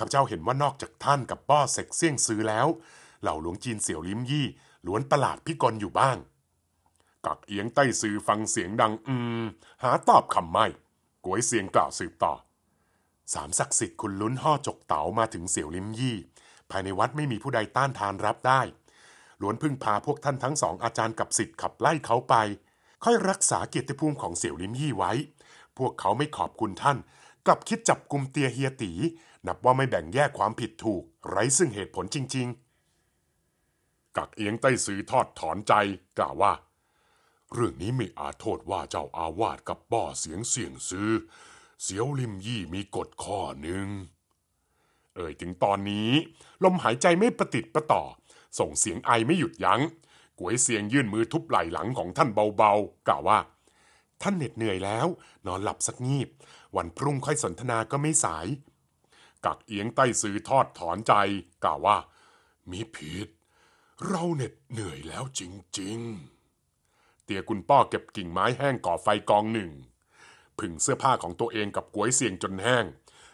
ข้าพเจ้าเห็นว่านอกจากท่านกับป้อเสกเสี่ยงซื้อแล้ว เหล่าหลวงจีนเสี่ยวลิ้มยี่ล้วนประหลาดพิกลอยู่บ้าง กักเอียงใต้ซื้อฟังเสียงดัง อืม หาตอบคำไม่กวยเสียงกล่าวสืบต่อ สามศักดิ์สิทธิ์คุณลุ้นห่อจกเต๋ามาถึงเสี่ยวลิ้มยี่ ภายในวัดไม่มีผู้ใดต้านทานรับได้ล้วนพึ่งพาพวกท่านทั้งสองอาจารย์กับสิทธิ์ขับไล่เขาไป ค่อยรักษาเกียรติภูมิของเสี่ยวลิมยี่ไว้ พวกเขาไม่ขอบคุณท่านกลับคิดจับกลุ่มเตียเฮียตีนับว่าไม่แบ่งแยกความผิดถูก ไร้ซึ่งเหตุผลจริงๆ กักเอียงใต้สือทอดถอนใจ กล่าวว่า เรื่องนี้ไม่อาจโทษว่าเจ้าอาวาสกับป้อเสียงเสียงซื้อ เสียวลิมยี่มีกฎข้อหนึ่ง เอ่ย ถึงตอนนี้ ลมหายใจไม่ประติดประต่อ ส่งเสียงไอไม่หยุดยัง้งกวยเสียงยื่นมือทุบไหล่หลังของท่านเบาๆกล่าวว่า ท่านเหน็ดเหนื่อยแล้ว นอนหลับสักงีบ วันพรุ่งค่อยสนทนาก็ไม่สายกักเอียงใต้ซื้อทอดถอนใจ กล่าวว่า มีผิดเราเหน็ดเหนื่อยแล้วจริงๆ เตียคุณป้อเก็บกิ่งไม้แห้งก่อไฟกองหนึ่งพึ่งเสื้อผ้าของตัวเองกับกวยเสียงจนแห้ง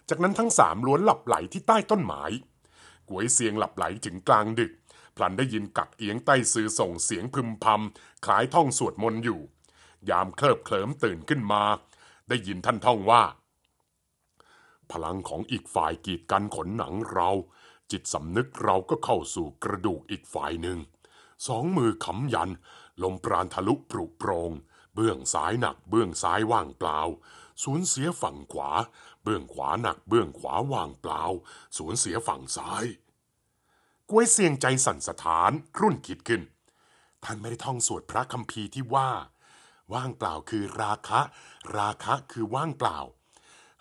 จากนั้นทั้งสามล้วนหลับไหลที่ใต้ต้นไม้กวยเสียงหลับไหลถึงกลางดึก พลันได้ยินกักเอียงใต้ซื้อส่งเสียงพึมพำคล้ายท่องสวดมนต์อยู่ ยามเคลิบเคลิ้มตื่นขึ้นมา ได้ยินท่านท่องว่าพลังของอีกฝ่ายกีดกันขนหนังเรา จิตสำนึกเราก็เข้าสู่กระดูกอีกฝ่ายหนึ่งสองมือขำยัน ลมปราณทะลุปรุโปรงเบื้องซ้ายหนักเบื้องซ้ายว่างเปล่าสูญเสียฝั่งขวา เบื้องขวาหนักเบื้องขวาว่างเปล่าสูญเสียฝั่งซ้ายกวยเสียงใจสั่นสะท้านครุ่นคิดขึ้นท่านไม่ได้ท่องสวดพระคัมภีร์ที่ว่า ว่างเปล่าคือราคะ ราคะคือว่างเปล่า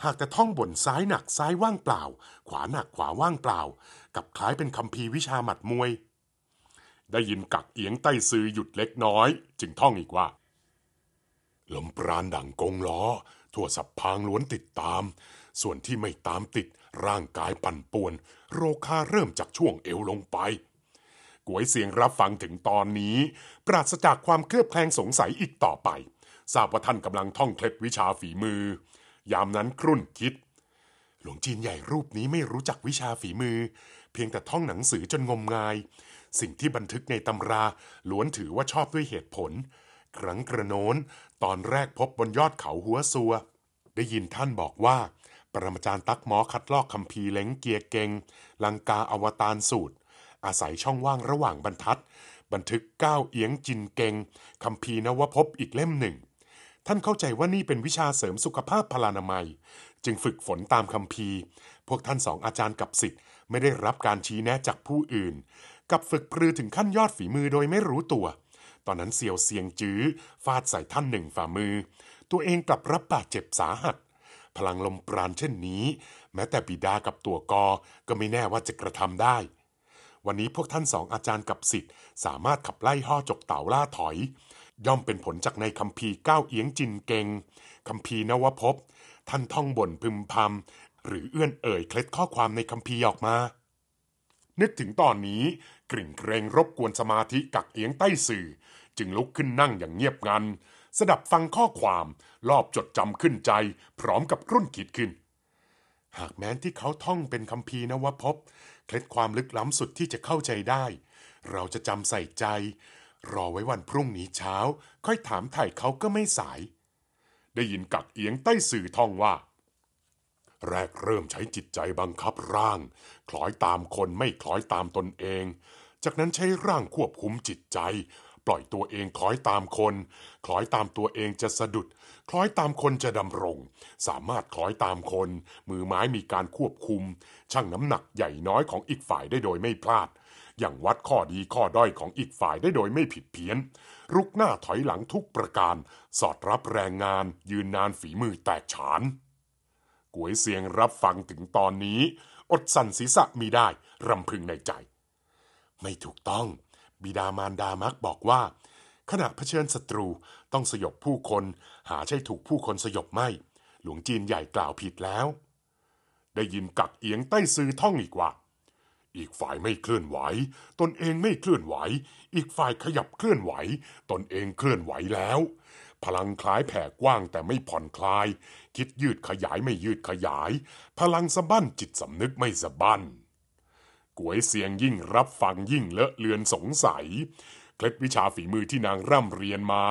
หากแต่ท่องบ่นซ้ายหนักซ้ายว่างเปล่า ขวาหนักขวาว่างเปล่า กับคล้ายเป็นคำพีวิชาหมัดมวย ได้ยินกักเอียงใต้ซือหยุดเล็กน้อย จึงท่องอีกว่า ลมปราณดังกงล้อ ทั่วสับพางล้วนติดตาม ส่วนที่ไม่ตามติดร่างกายปั่นป่วน โรคาเริ่มจากช่วงเอวลงไปกวยเสียงรับฟังถึงตอนนี้ ปราศจากความเคลือบแคลงสงสัยอีกต่อไปทราบว่าท่านกำลังท่องเคล็ดวิชาฝีมือยามนั้นครุ่นคิด หลวงจีนใหญ่รูปนี้ไม่รู้จักวิชาฝีมือ เพียงแต่ท่องหนังสือจนงมงาย สิ่งที่บันทึกในตำราล้วนถือว่าชอบด้วยเหตุผล ครั้งกระโน้น ตอนแรกพบบนยอดเขาหัวซัว ได้ยินท่านบอกว่า ปรมาจารย์ตักหมอคัดลอกคำพีเล้งเกียร์เกงลังกาอวตารสูตร อาศัยช่องว่างระหว่างบรรทัด บันทึกก้าวเอียงจินเกงคำพีนวพบอีกเล่มหนึ่งท่านเข้าใจว่านี่เป็นวิชาเสริมสุขภาพพลานามัย จึงฝึกฝนตามคำพีพวกท่านสองอาจารย์กับสิทธิ์ไม่ได้รับการชี้แนะจากผู้อื่นกับฝึกปรือถึงขั้นยอดฝีมือโดยไม่รู้ตัว ตอนนั้นเสียวเสียงจื้อฟาดใส่ท่านหนึ่งฝ่ามือ ตัวเองกลับรับบาดเจ็บสาหัส พลังลมปราณเช่นนี้ แม้แต่บิดากับตัวกอก็ไม่แน่ว่าจะกระทำได้ วันนี้พวกท่านสองอาจารย์กับสิทธิ์สามารถขับไล่ห่อจกเต่าล่าถอยย่อมเป็นผลจากในคำพีก้าวเอียงจินเกงคำพีนวพบท่านท่องบ่นพึมพำหรือเอื้อนเอ่ยเคล็ดข้อความในคำพีออกมานึกถึงตอนนี้กลิ่งเกรงรบกวนสมาธิกักเอียงใต้สื่อ จึงลุกขึ้นนั่งอย่างเงียบงันสดับฟังข้อความ รอบจดจำขึ้นใจ พร้อมกับรุ่นคิดขึ้น หากแม้นที่เขาท่องเป็นคำพีนวพบเคล็ดความลึกล้ำสุดที่จะเข้าใจได้ เราจะจำใส่ใจรอไว้วันพรุ่งนี้เช้า ค่อยถามไถ่เขาก็ไม่สาย ได้ยินกักเอียงใต้สื่อท่องว่า แรกเริ่มใช้จิตใจบังคับร่าง คล้อยตามคนไม่คล้อยตามตนเอง จากนั้นใช้ร่างควบคุมจิตใจ ปล่อยตัวเองคล้อยตามคน คล้อยตามตัวเองจะสะดุด คล้อยตามคนจะดำรงสามารถคล้อยตามคน มือไม้มีการควบคุมชั่งน้ำหนักใหญ่น้อยของอีกฝ่ายได้โดยไม่พลาดอย่างวัดข้อดีข้อด้อยของอีกฝ่ายได้โดยไม่ผิดเพี้ยนรุกหน้าถอยหลังทุกประการ สอดรับแรงงานยืนนานฝีมือแตกฉานก๋วยเสียงรับฟังถึงตอนนี้ อดสั่นศีรษะมีได้ รำพึงในใจ ไม่ถูกต้อง บิดามารดามักบอกว่า ขณะเผชิญศัตรูต้องสยบผู้คนหาใช่ถูกผู้คนสยบไม่ หลวงจีนใหญ่กล่าวผิดแล้ว ได้ยินกักเอียงใต้ซื้อท่องอีกว่าอีกฝ่ายไม่เคลื่อนไหว ตนเองไม่เคลื่อนไหว อีกฝ่ายขยับเคลื่อนไหว ตนเองเคลื่อนไหวแล้ว พลังคล้ายแผ่กว้างแต่ไม่ผ่อนคลาย คิดยืดขยายไม่ยืดขยาย พลังสะบั้นจิตสำนึกไม่สะบั้นกวยเสียงยิ่งรับฟังยิ่งเลอะเลือนสงสัย เคล็ดวิชาฝีมือที่นางร่ำเรียนมา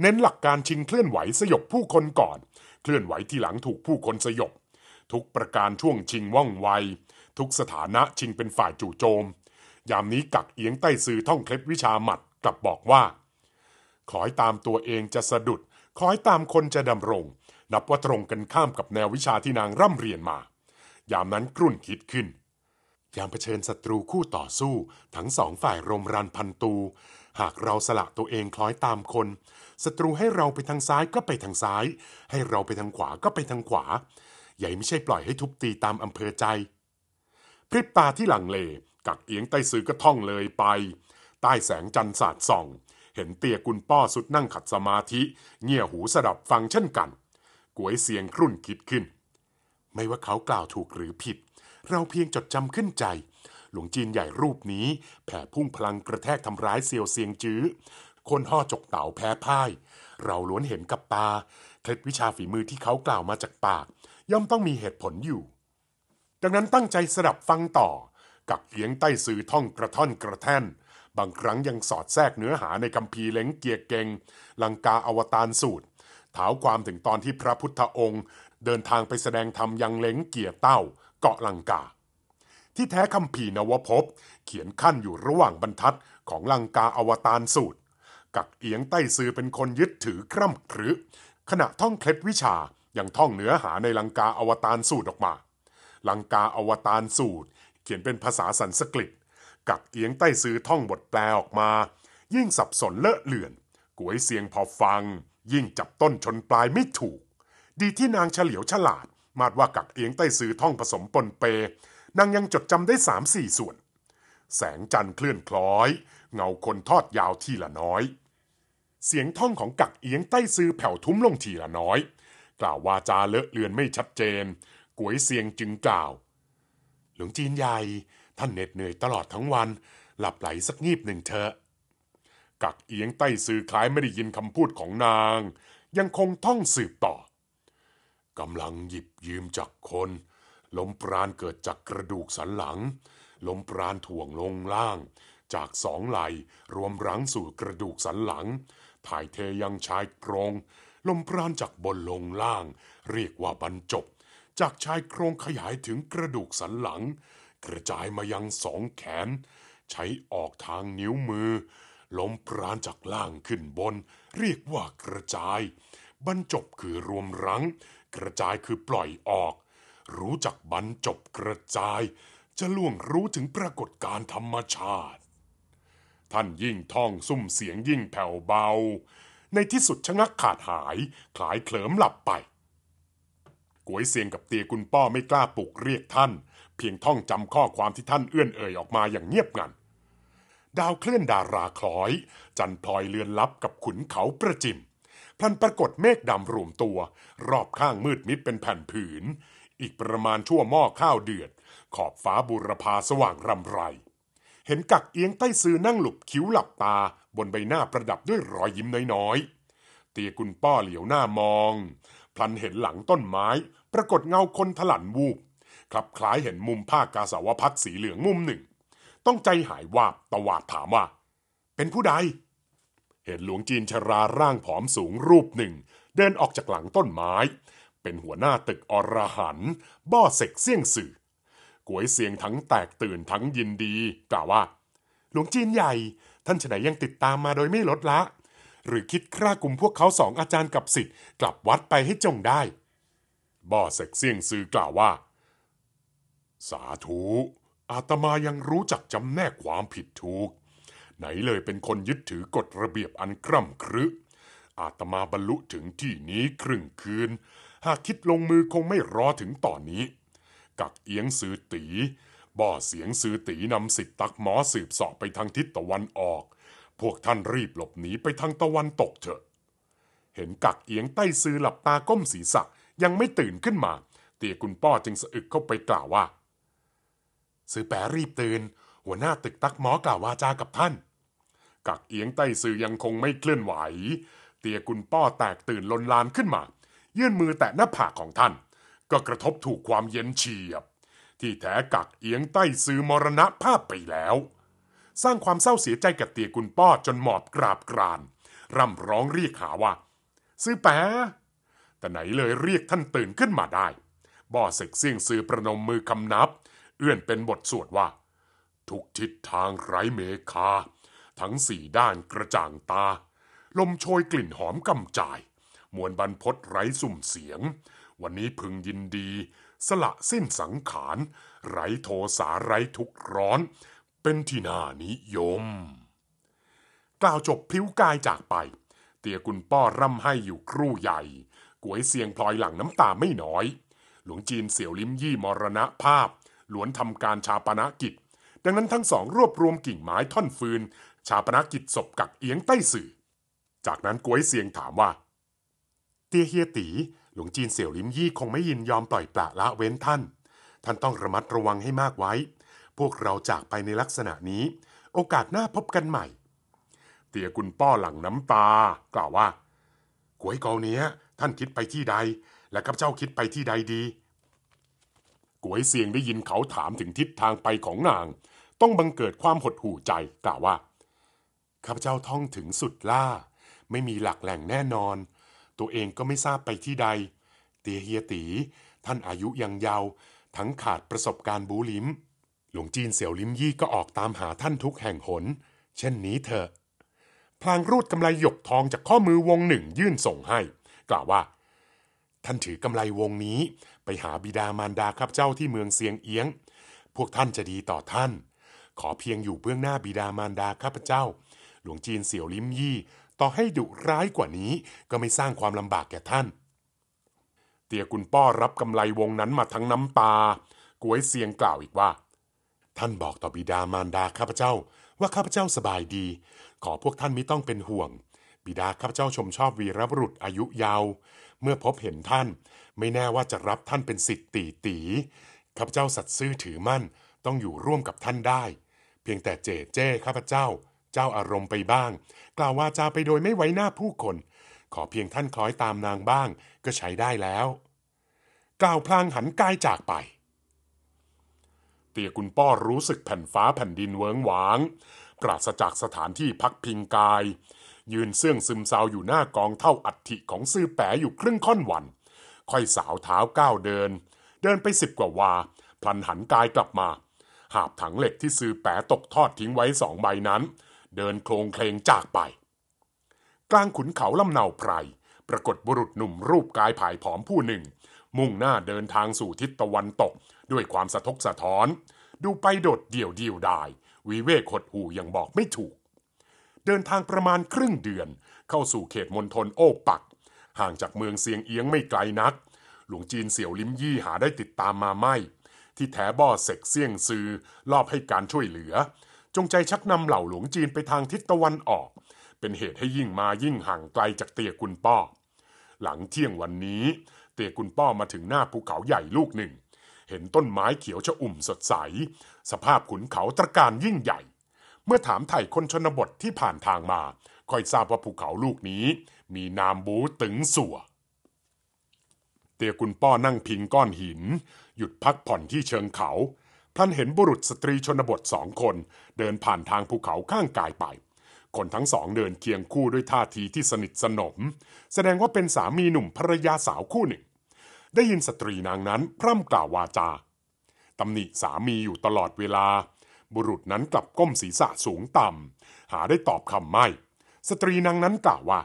เน้นหลักการชิงเคลื่อนไหวสยบผู้คนก่อน เคลื่อนไหวที่หลังถูกผู้คนสยบ ทุกประการช่วงชิงว่องไวทุกสถานะชิงเป็นฝ่ายจู่โจม ยามนี้กักเอียงใต้ซือท่องเคล็ดวิชาหมัดกลับบอกว่าขอให้ตามตัวเองจะสะดุดขอให้ตามคนจะดำรง นับว่าตรงกันข้ามกับแนววิชาที่นางร่ำเรียนมา ยามนั้นกรุ่นคิดขึ้น ยามเผชิญศัตรูคู่ต่อสู้ ทั้งสองฝ่ายรมรันพันตู หากเราสละตัวเองคล้อยตามคน ศัตรูให้เราไปทางซ้ายก็ไปทางซ้าย ให้เราไปทางขวาก็ไปทางขวา ใหญ่ไม่ใช่ปล่อยให้ทุบตีตามอำเภอใจพริบตาที่หลังเลกักเอียงใต้ซื้อก็ท่องเลยไป ใต้แสงจันทร์สาดส่อง เห็นเตี่ยกุณป้อสุดนั่งขัดสมาธิ เงี่ยหูสดับฟังเช่นกันกวยเสียงครุ่นคิดขึ้น ไม่ว่าเขากล่าวถูกหรือผิด เราเพียงจดจำขึ้นใจ หลวงจีนใหญ่รูปนี้ แผ่พุ่งพลังกระแทกทำร้ายเซียวเซียงจื้อ คนห่อจกเต่าแพ้พ่ายเราล้วนเห็นกับตาเคล็ดวิชาฝีมือที่เขากล่าวมาจากปาก ย่อมต้องมีเหตุผลอยู่ดังนั้นตั้งใจสดับฟังต่อ กับเอียงใต้สื่อท่องกระท่อนกระแท่น บางครั้งยังสอดแทรกเนื้อหาในคำพีเล้งเกียรเกงลังกาอวตารสูตร ถาวความถึงตอนที่พระพุทธองค์ เดินทางไปแสดงธรรมยังเล้งเกียรเต้า เกาะลังกา ที่แท้คำพีนวพบเขียนขั้นอยู่ระหว่างบรรทัดของลังกาอวตารสูตร กักเอียงใต้สื่อเป็นคนยึดถือคร่ำครึขณะท่องเคล็ดวิชายังท่องเนื้อหาในลังกาอวตารสูตรออกมาลังกาอวตารสูตร เขียนเป็นภาษาสันสกฤต กับเอียงใต้ซื้อท่องบทแปลออกมา ยิ่งสับสนเลอะเลือนก๋วยเสียงพอฟัง ยิ่งจับต้นชนปลายไม่ถูก ดีที่นางเฉลียวฉลาดมาดว่ากักเอียงใต้ซื้อท่องผสมปนเปนางยังจดจำได้สามสี่ส่วน แสงจันทร์เคลื่อนคล้อย เงาคนทอดยาวทีละน้อย เสียงท่องของกักเอียงใต้ซื้อแผ่วทุ้มลงทีละน้อย กล่าววาจาเลอะเลือนไม่ชัดเจนก๋วยเซียงจึงกล่าว หลวงจีนใหญ่ท่านเหน็ดเหนื่อยตลอดทั้งวันหลับไหลสักงีบหนึ่งเถอะ กักเอียงใต้สื่อคล้ายไม่ได้ยินคำพูดของนาง ยังคงท่องสืบต่อกำลังหยิบยืมจากคน ลมปราณเกิดจากกระดูกสันหลัง ลมปราณถ่วงลงล่าง จากสองไหลรวมรั้งสู่กระดูกสันหลัง ถ่ายเทยังชายโครง ลมปราณจากบนลงล่าง เรียกว่าบรรจบจากชายโครงขยายถึงกระดูกสันหลัง กระจายมายังสองแขน ใช้ออกทางนิ้วมือลมปราณจากล่างขึ้นบน เรียกว่ากระจาย บรรจบคือรวมรังกระจายคือปล่อยออก รู้จักบรรจบกระจาย จะล่วงรู้ถึงปรากฏการธรรมชาติ ท่านยิ่งท่องซุ่มเสียงยิ่งแผ่วเบา ในที่สุดชะงักขาดหายคลายเคลิมหลับไปก๋วยเสียงกับเตียกุณป้อไม่กล้าปลุกเรียกท่าน เพียงท่องจำข้อความที่ท่านเอื้อนเอ่ยออกมาอย่างเงียบงัน ดาวเคลื่อนดาราคล้อย จันพลอยเลือนลับกับขุนเขาประจิมพลันปรากฏเมฆดำรวมตัว รอบข้างมืดมิดเป็นแผ่นผืน อีกประมาณชั่วหม้อข้าวเดือด ขอบฟ้าบุรพาสว่างรำไร เห็นกักเอียงใต้ซื้อนั่งหลบคิ้วหลับตาบนใบหน้าประดับด้วยรอยยิ้มน้อยๆเตียกุณป้อเหลียวหน้ามองพลันเห็นหลังต้นไม้ปรากฏเงาคนถลันวูบคลับคล้ายเห็นมุมผ้ากาสาวพัดสีเหลืองมุมหนึ่ง ต้องใจหายวาบตวาดถามว่า เป็นผู้ใด เห็นหลวงจีนชราร่างผอมสูงรูปหนึ่ง เดินออกจากหลังต้นไม้ เป็นหัวหน้าตึกอรหันบ่อเสกเสี่ยงสื่อก๋วยเสียงทั้งแตกตื่นทั้งยินดี กล่าวว่า หลวงจีนใหญ่ ท่านฉไหนยังติดตามมาโดยไม่ลดละ หรือคิดคร่ากลุ่มพวกเขาสองอาจารย์กับสิทธิ์กลับวัดไปให้จงได้บ่อเสกเสี่ยงซือกล่าวว่า สาธุ อาตมายังรู้จักจำแนกความผิดถูก ไหนเลยเป็นคนยึดถือกฎระเบียบอันกร่ำครึ อาตมาบรรลุถึงที่นี้ครึ่งคืน หากคิดลงมือคงไม่รอถึงตอนนี้ กักเอียงสือตี บ่อเสียงสือตีนำสิทธิตักหมอสืบสอบไปทางทิศตะวันออก พวกท่านรีบหลบหนีไปทางตะวันตกเถอะ เห็นกักเอียงใต้ซือหลับตาก้มศีรษะยังไม่ตื่นขึ้นมา เตี่ยคุณป้อจึงสะอึกเข้าไปกล่าวว่า ซื้อแปรรีบตื่น หัวหน้าตึกตักหมอกล่าววาจากับท่าน กักเอียงใต้ซื่อยังคงไม่เคลื่อนไหว เตี่ยคุณป้อแตกตื่นลนลานขึ้นมา ยื่นมือแตะหน้าผากของท่าน ก็กระทบถูกความเย็นเฉียบ ที่แท้กักเอียงใต้ซื่อมรณะภาพไปแล้ว สร้างความเศร้าเสียใจกับเตี่ยคุณป้อจนหมอบกราบกราน ร่ำร้องเรียกหาว่า ซื้อแปรแต่ไหนเลยเรียกท่านตื่นขึ้นมาได้ บ่อเสกเสี่ยงซื้อประนมมือคำนับ เอื้อนเป็นบทสวดว่า ทุกทิศทางไร้เมฆาทั้งสี่ด้านกระจ่างตา ลมโชยกลิ่นหอมกำจายมวลบรรพศไร้สุ่มเสียง วันนี้พึงยินดี สละสิ้นสังขาร ไร้โทสาไร้ทุกร้อน เป็นที่น่านิยมกล่าวจบพิ้วกายจากไป เตียกุลป้อร่ำให้อยู่ครู่ใหญ่กวยเซียงพลอยหลังน้ำตาไม่น้อย หลวงจีนเสี่ยวลิ้มยี่มรณะภาพ ล้วนทำการชาปนกิจ ดังนั้นทั้งสองรวบรวมกิ่งไม้ท่อนฟืน ชาปนกิจศพกักเอียงใต้สื่อ จากนั้นกวยเซียงถามว่า เตี้ยเฮียตี หลวงจีนเสี่ยวลิ้มยี่คงไม่ยินยอมปล่อยปละละเว้นท่าน ท่านต้องระมัดระวังให้มากไว้ พวกเราจากไปในลักษณะนี้ โอกาสหน้าพบกันใหม่ เตียกุนป้อหลังน้ำตากล่าวว่า กวยเกาเนี้ยท่านคิดไปที่ใดและข้าพเจ้าคิดไปที่ใดดีกวยเซียงได้ยินเขาถามถึงทิศทางไปของนาง ต้องบังเกิดความหดหู่ใจกล่าวว่าข้าพเจ้าท่องถึงสุดล่า ไม่มีหลักแหล่งแน่นอน ตัวเองก็ไม่ทราบไปที่ใด เตียเฮียตี ท่านอายุยังเยาว์ทั้งขาดประสบการณ์บูลิมหลวงจีนเสี่ยวลิมยี่ก็ออกตามหาท่านทุกแห่งหน เช่นนี้เถอะพลางรูดกำไลหยกทองจากข้อมือวงหนึ่ง ยื่นส่งให้กล่าวว่า ท่านถือกำไรวงนี้ ไปหาบิดามารดาครับเจ้าที่เมืองเซียงเอียง พวกท่านจะดีต่อท่าน ขอเพียงอยู่เบื้องหน้าบิดามารดาครัพเจ้า หลวงจีนเสี่ยวลิมยี่ต่อให้ดุร้ายกว่านี้ ก็ไม่สร้างความลำบากแก่ท่าน เตียกุนป้อรับกำไรวงนั้นมาทั้งน้ำตากวยเซียงกล่าวอีกว่า ท่านบอกต่อบิดามารดาข้าพเจ้า ว่าข้าพเจ้าสบายดี ขอพวกท่านไม่ต้องเป็นห่วงบิดาข้าพเจ้าชมชอบวีรบุรุษอายุยาว เมื่อพบเห็นท่าน ไม่แน่ว่าจะรับท่านเป็นสิทธิ์ตีตีข้าพเจ้าสัตซ์ซื่อถือมั่น ต้องอยู่ร่วมกับท่านได้ เพียงแต่เจเจ้ข้าพเจ้า เจ้าอารมณ์ไปบ้าง กล่าววาจาไปโดยไม่ไว้หน้าผู้คน ขอเพียงท่านคล้อยตามนางบ้าง ก็ใช้ได้แล้วกล่าวพลางหันกายจากไป เตียกุณป้อรู้สึกแผ่นฟ้าแผ่นดินเวิงหวางปราศจากสถานที่พักพิงกายยืนเสื่องซึมเซาอยู่หน้ากองเท่าอัฐิของซื่อแปะอยู่ครึ่งค่อนวัน ค่อยสาวเท้าก้าวเดิน เดินไปสิบกว่าวา พลันหันกายกลับมา หาบถังเหล็กที่ซื่อแปะตกทอดทิ้งไว้สองใบนั้น เดินโคลงเคลงจากไป กลางขุนเขาลำเนาไพร ปรากฏบุรุษหนุ่มรูปกายผายผอมผู้หนึ่ง มุ่งหน้าเดินทางสู่ทิศตะวันตกด้วยความสะทกสะท้อน ดูไปโดดเดี่ยวเดียวดายวิเวกหดหูอย่างบอกไม่ถูกเดินทางประมาณครึ่งเดือนเข้าสู่เขตมณฑลโอปัก ห่างจากเมืองเซียงเอียงไม่ไกลนัก หลวงจีนเสี่ยวลิมยี่หาได้ติดตามมาไม่ ที่แถบ่อเสกเซี่ยงซือรอบให้การช่วยเหลือ จงใจชักนำเหล่าหลวงจีนไปทางทิศตะวันออก เป็นเหตุให้ยิ่งมายิ่งห่างไกลจากเตียกุนป้อหลังเที่ยงวันนี้เตียกุนป้อมาถึงหน้าภูเขาใหญ่ลูกหนึ่ง เห็นต้นไม้เขียวชะอุ่มสดใสสภาพขุนเขาตระการยิ่งใหญ่เมื่อถามไถ่คนชนบทที่ผ่านทางมา ค่อยทราบว่าภูเขาลูกนี้ มีนามบูตึงสัว เตียกุณป้อนั่งพิงก้อนหิน หยุดพักผ่อนที่เชิงเขา ท่านเห็นบุรุษสตรีชนบทสองคน เดินผ่านทางภูเขาข้างกายไป คนทั้งสองเดินเคียงคู่ด้วยท่าทีที่สนิทสนม แสดงว่าเป็นสามีหนุ่มภรรยาสาวคู่หนึ่ง ได้ยินสตรีนางนั้นพร่ำกล่าววาจา ตำหนิสามีอยู่ตลอดเวลาบุรุษนั้นกลับก้มศีรษะสูงต่ำ หาได้ตอบคำไม่ สตรีนางนั้นกล่าวว่า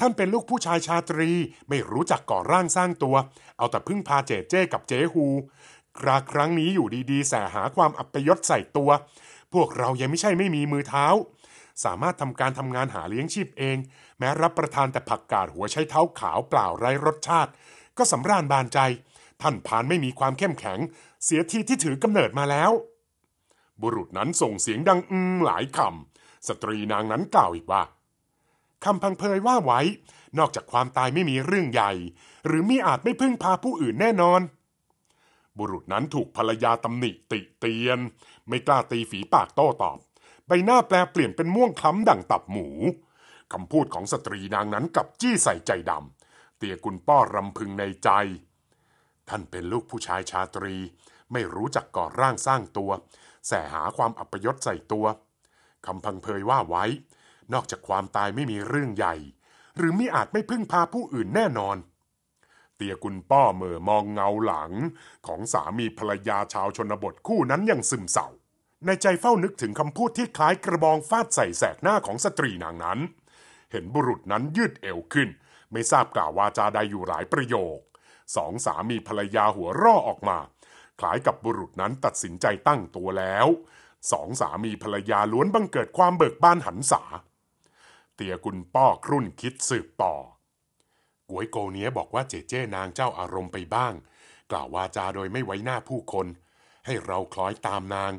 ท่านเป็นลูกผู้ชายชาตรีไม่รู้จักก่อร่างสร้างตัว เอาแต่พึ่งพาเจเจ้กับเจฮูกราครั้งนี้อยู่ดี ๆ แสหาความอัปยศใส่ตัว พวกเรายังไม่ใช่ไม่มีมือเท้า สามารถทำการทำงานหาเลี้ยงชีพเอง แม้รับประทานแต่ผักกาดหัวใช้เท้าขาวเปล่าไร้รสชาติ ก็สำราญบานใจ ท่านพานไม่มีความเข้มแข็งเสียทีที่ถือกำเนิดมาแล้วบุรุษนั้นส่งเสียงดังอืมหลายคำสตรีนางนั้นกล่าวอีกว่า คำพังเพยว่าไว้ นอกจากความตายไม่มีเรื่องใหญ่ หรือมิอาจไม่พึ่งพาผู้อื่นแน่นอน บุรุษนั้นถูกภรรยาตำหนิติเตียน ไม่กล้าตีฝีปากโต้ตอบใบหน้าแปลเปลี่ยนเป็นม่วงคล้ำดั่งตับหมูคำพูดของสตรีนางนั้นกับจี้ใส่ใจดำ เตียกุลป้อรำพึงในใจ ท่านเป็นลูกผู้ชายชาตรี ไม่รู้จักก่อร่างสร้างตัวแสหาความอัปยศใส่ตัว คำพังเพยว่าไว้ นอกจากความตายไม่มีเรื่องใหญ่ หรือมิอาจไม่พึ่งพาผู้อื่นแน่นอน เตียกุลป้อเมื่อมองเงาหลัง ของสามีภรรยาชาวชนบทคู่นั้นอย่างซึมเศร้าในใจเฝ้านึกถึงคำพูดที่คล้ายกระบองฟาดใส่แสกหน้าของสตรีนางนั้น เห็นบุรุษนั้นยืดเอวขึ้น ไม่ทราบกล่าววาจาใดอยู่หลายประโยคสองสามีภรรยาหัวร่อออกมาคล้ายกับบุรุษนั้นตัดสินใจตั้งตัวแล้ว สองสามีภรรยาล้วนบังเกิดความเบิกบานหันษา เตียกุลป้อครุ่นคิดสืบต่อกวยโกเนียบอกว่าเจเจ้นางเจ้าอารมณ์ไปบ้าง กล่าววาจาโดยไม่ไว้หน้าผู้คน ให้เราคล้อยตามนาง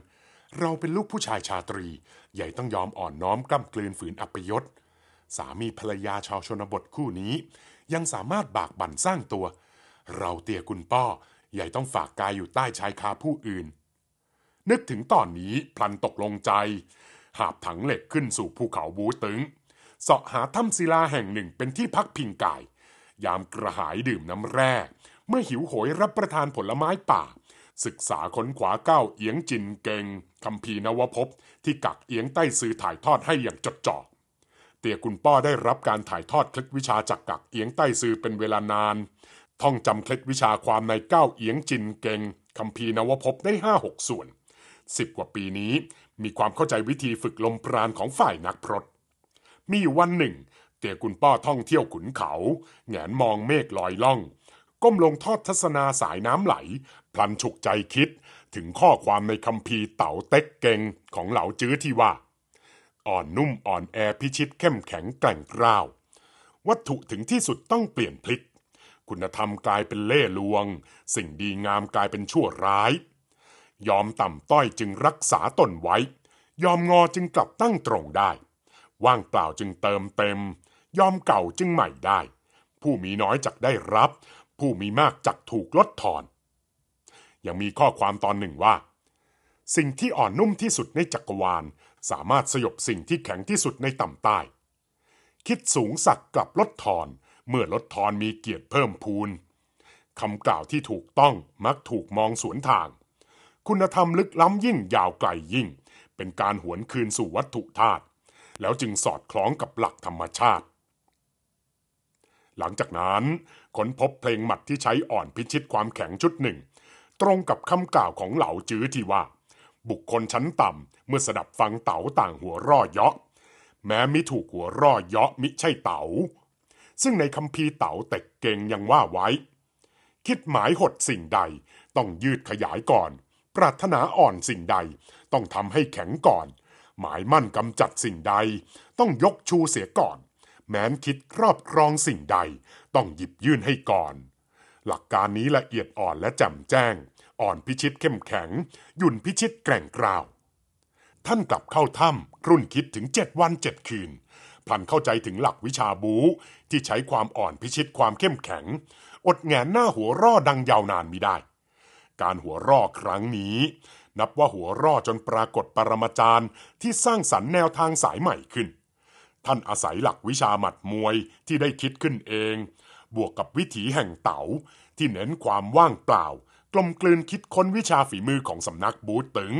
เราเป็นลูกผู้ชายชาตรี ใหญ่ต้องยอมอ่อนน้อมกล้ำกลืนฝืนอัปยศสามีภรรยาชาวชนบทคู่นี้ ยังสามารถบากบั่นสร้างตัว เราเตียกุลป้อใหญ่ต้องฝากกายอยู่ใต้ชายคาผู้อื่น นึกถึงตอนนี้ พลันตกลงใจ หาบถังเหล็กขึ้นสู่ภูเขาบูตึงเสาะหาถ้ำศิลาแห่งหนึ่งเป็นที่พักพิงกายยามกระหายดื่มน้ำแร่เมื่อหิวโหยรับประทานผลไม้ป่า ศึกษาค้นขวาเก้าเอียงจินเกงคำพีนวพบที่กักเอียงใต้ซื้อถ่ายทอดให้อย่างจดจ่อเตียกุณป้อได้รับการถ่ายทอดคลิกวิชาจากกักเอียงใต้ซื้อเป็นเวลานานท่องจำเคล็ดวิชาความในเก้าเอียงจินเก่งคำพีนวพบได้ห้าหกส่วน สิบกว่าปีนี้มีความเข้าใจวิธีฝึกลมปราณของฝ่ายนักพรตมีอยู่วันหนึ่ง เตี่ยกุนป้อท่องเที่ยวขุนเขาแงนมองเมฆลอยล่อง ก้มลงทอดทัศนาสายน้ำไหล พลันฉุกใจคิดถึงข้อความในคำพีเต่าเต็กเก่งของเหล่าจื้อที่ว่า อ่อนนุ่มอ่อนแอพิชิตเข้มแข็งแกร่งกล้าววัตถุถึงที่สุดต้องเปลี่ยนพลิกคุณธรรมกลายเป็นเล่ห์ลวง สิ่งดีงามกลายเป็นชั่วร้าย ยอมต่ำต้อยจึงรักษาตนไว้ ยอมงอจึงกลับตั้งตรงได้ว่างเปล่าจึงเติมเต็ม ยอมเก่าจึงใหม่ได้ ผู้มีน้อยจักได้รับ ผู้มีมากจักถูกลดทอน ยังมีข้อความตอนหนึ่งว่า สิ่งที่อ่อนนุ่มที่สุดในจักรวาล สามารถสยบสิ่งที่แข็งที่สุดในต่ำใต้ คิดสูงสักกลับลดทอนเมื่อลดทอนมีเกียรติเพิ่มพูนคำกล่าวที่ถูกต้องมักถูกมองสวนทาง คุณธรรมลึกล้ำยิ่งยาวไกลยิ่ง เป็นการหวนคืนสู่วัตถุธาตุแล้วจึงสอดคล้องกับหลักธรรมชาติ หลังจากนั้นค้นพบเพลงหมัดที่ใช้อ่อนพิชิตความแข็งชุดหนึ่ง ตรงกับคำกล่าวของเหล่าจื้อที่ว่า บุคคลชั้นต่ำเมื่อสดับฟังเต๋าต่างหัวร่อเยาะแม้มิถูกหัวร่อเยาะมิใช่เต๋าซึ่งในคำพีเต๋าเต็กเกงยังว่าไว้ คิดหมายหดสิ่งใดต้องยืดขยายก่อน ปรารถนาอ่อนสิ่งใดต้องทำให้แข็งก่อน หมายมั่นกำจัดสิ่งใดต้องยกชูเสียก่อน แม้นคิดครอบครองสิ่งใดต้องหยิบยื่นให้ก่อน หลักการนี้ละเอียดอ่อนและแจ่มแจ้ง อ่อนพิชิตเข้มแข็งยุ่นพิชิตแกร่งกราว ท่านกลับเข้าถ้ำรุ่นคิดถึงเจ็ดวันเจ็ดคืนพลันเข้าใจถึงหลักวิชาบูที่ใช้ความอ่อนพิชิตความเข้มแข็ง อดแงนหน้าหัวร่อดังยาวนานมิได้ การหัวร่อครั้งนี้นับว่าหัวร่อจนปรากฏปรมาจารย์ที่สร้างสรรแนวทางสายใหม่ขึ้น ท่านอาศัยหลักวิชาหมัดมวยที่ได้คิดขึ้นเอง บวกกับวิถีแห่งเต๋าที่เน้นความว่างเปล่า กลมกลืนคิดค้นวิชาฝีมือของสำนักบูตตึง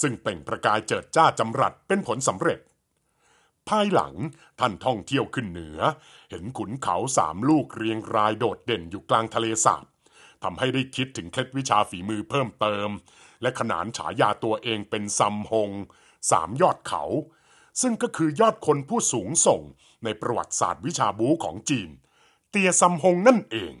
ซึ่งเป่งประกายเจิดจ้าจำรัดเป็นผลสำเร็จภายหลังท่านท่องเที่ยวขึ้นเหนือ เห็นขุนเขาสามลูกเรียงรายโดดเด่นอยู่กลางทะเลสาบทำให้ได้คิดถึงเคล็ดวิชาฝีมือเพิ่มเติม และขนานฉายาตัวเองเป็นซัมฮงสามยอดเขา ซึ่งก็คือยอดคนผู้สูงส่งในประวัติศาสตร์วิชาบูของจีน เตียซัมฮงนั่นเอง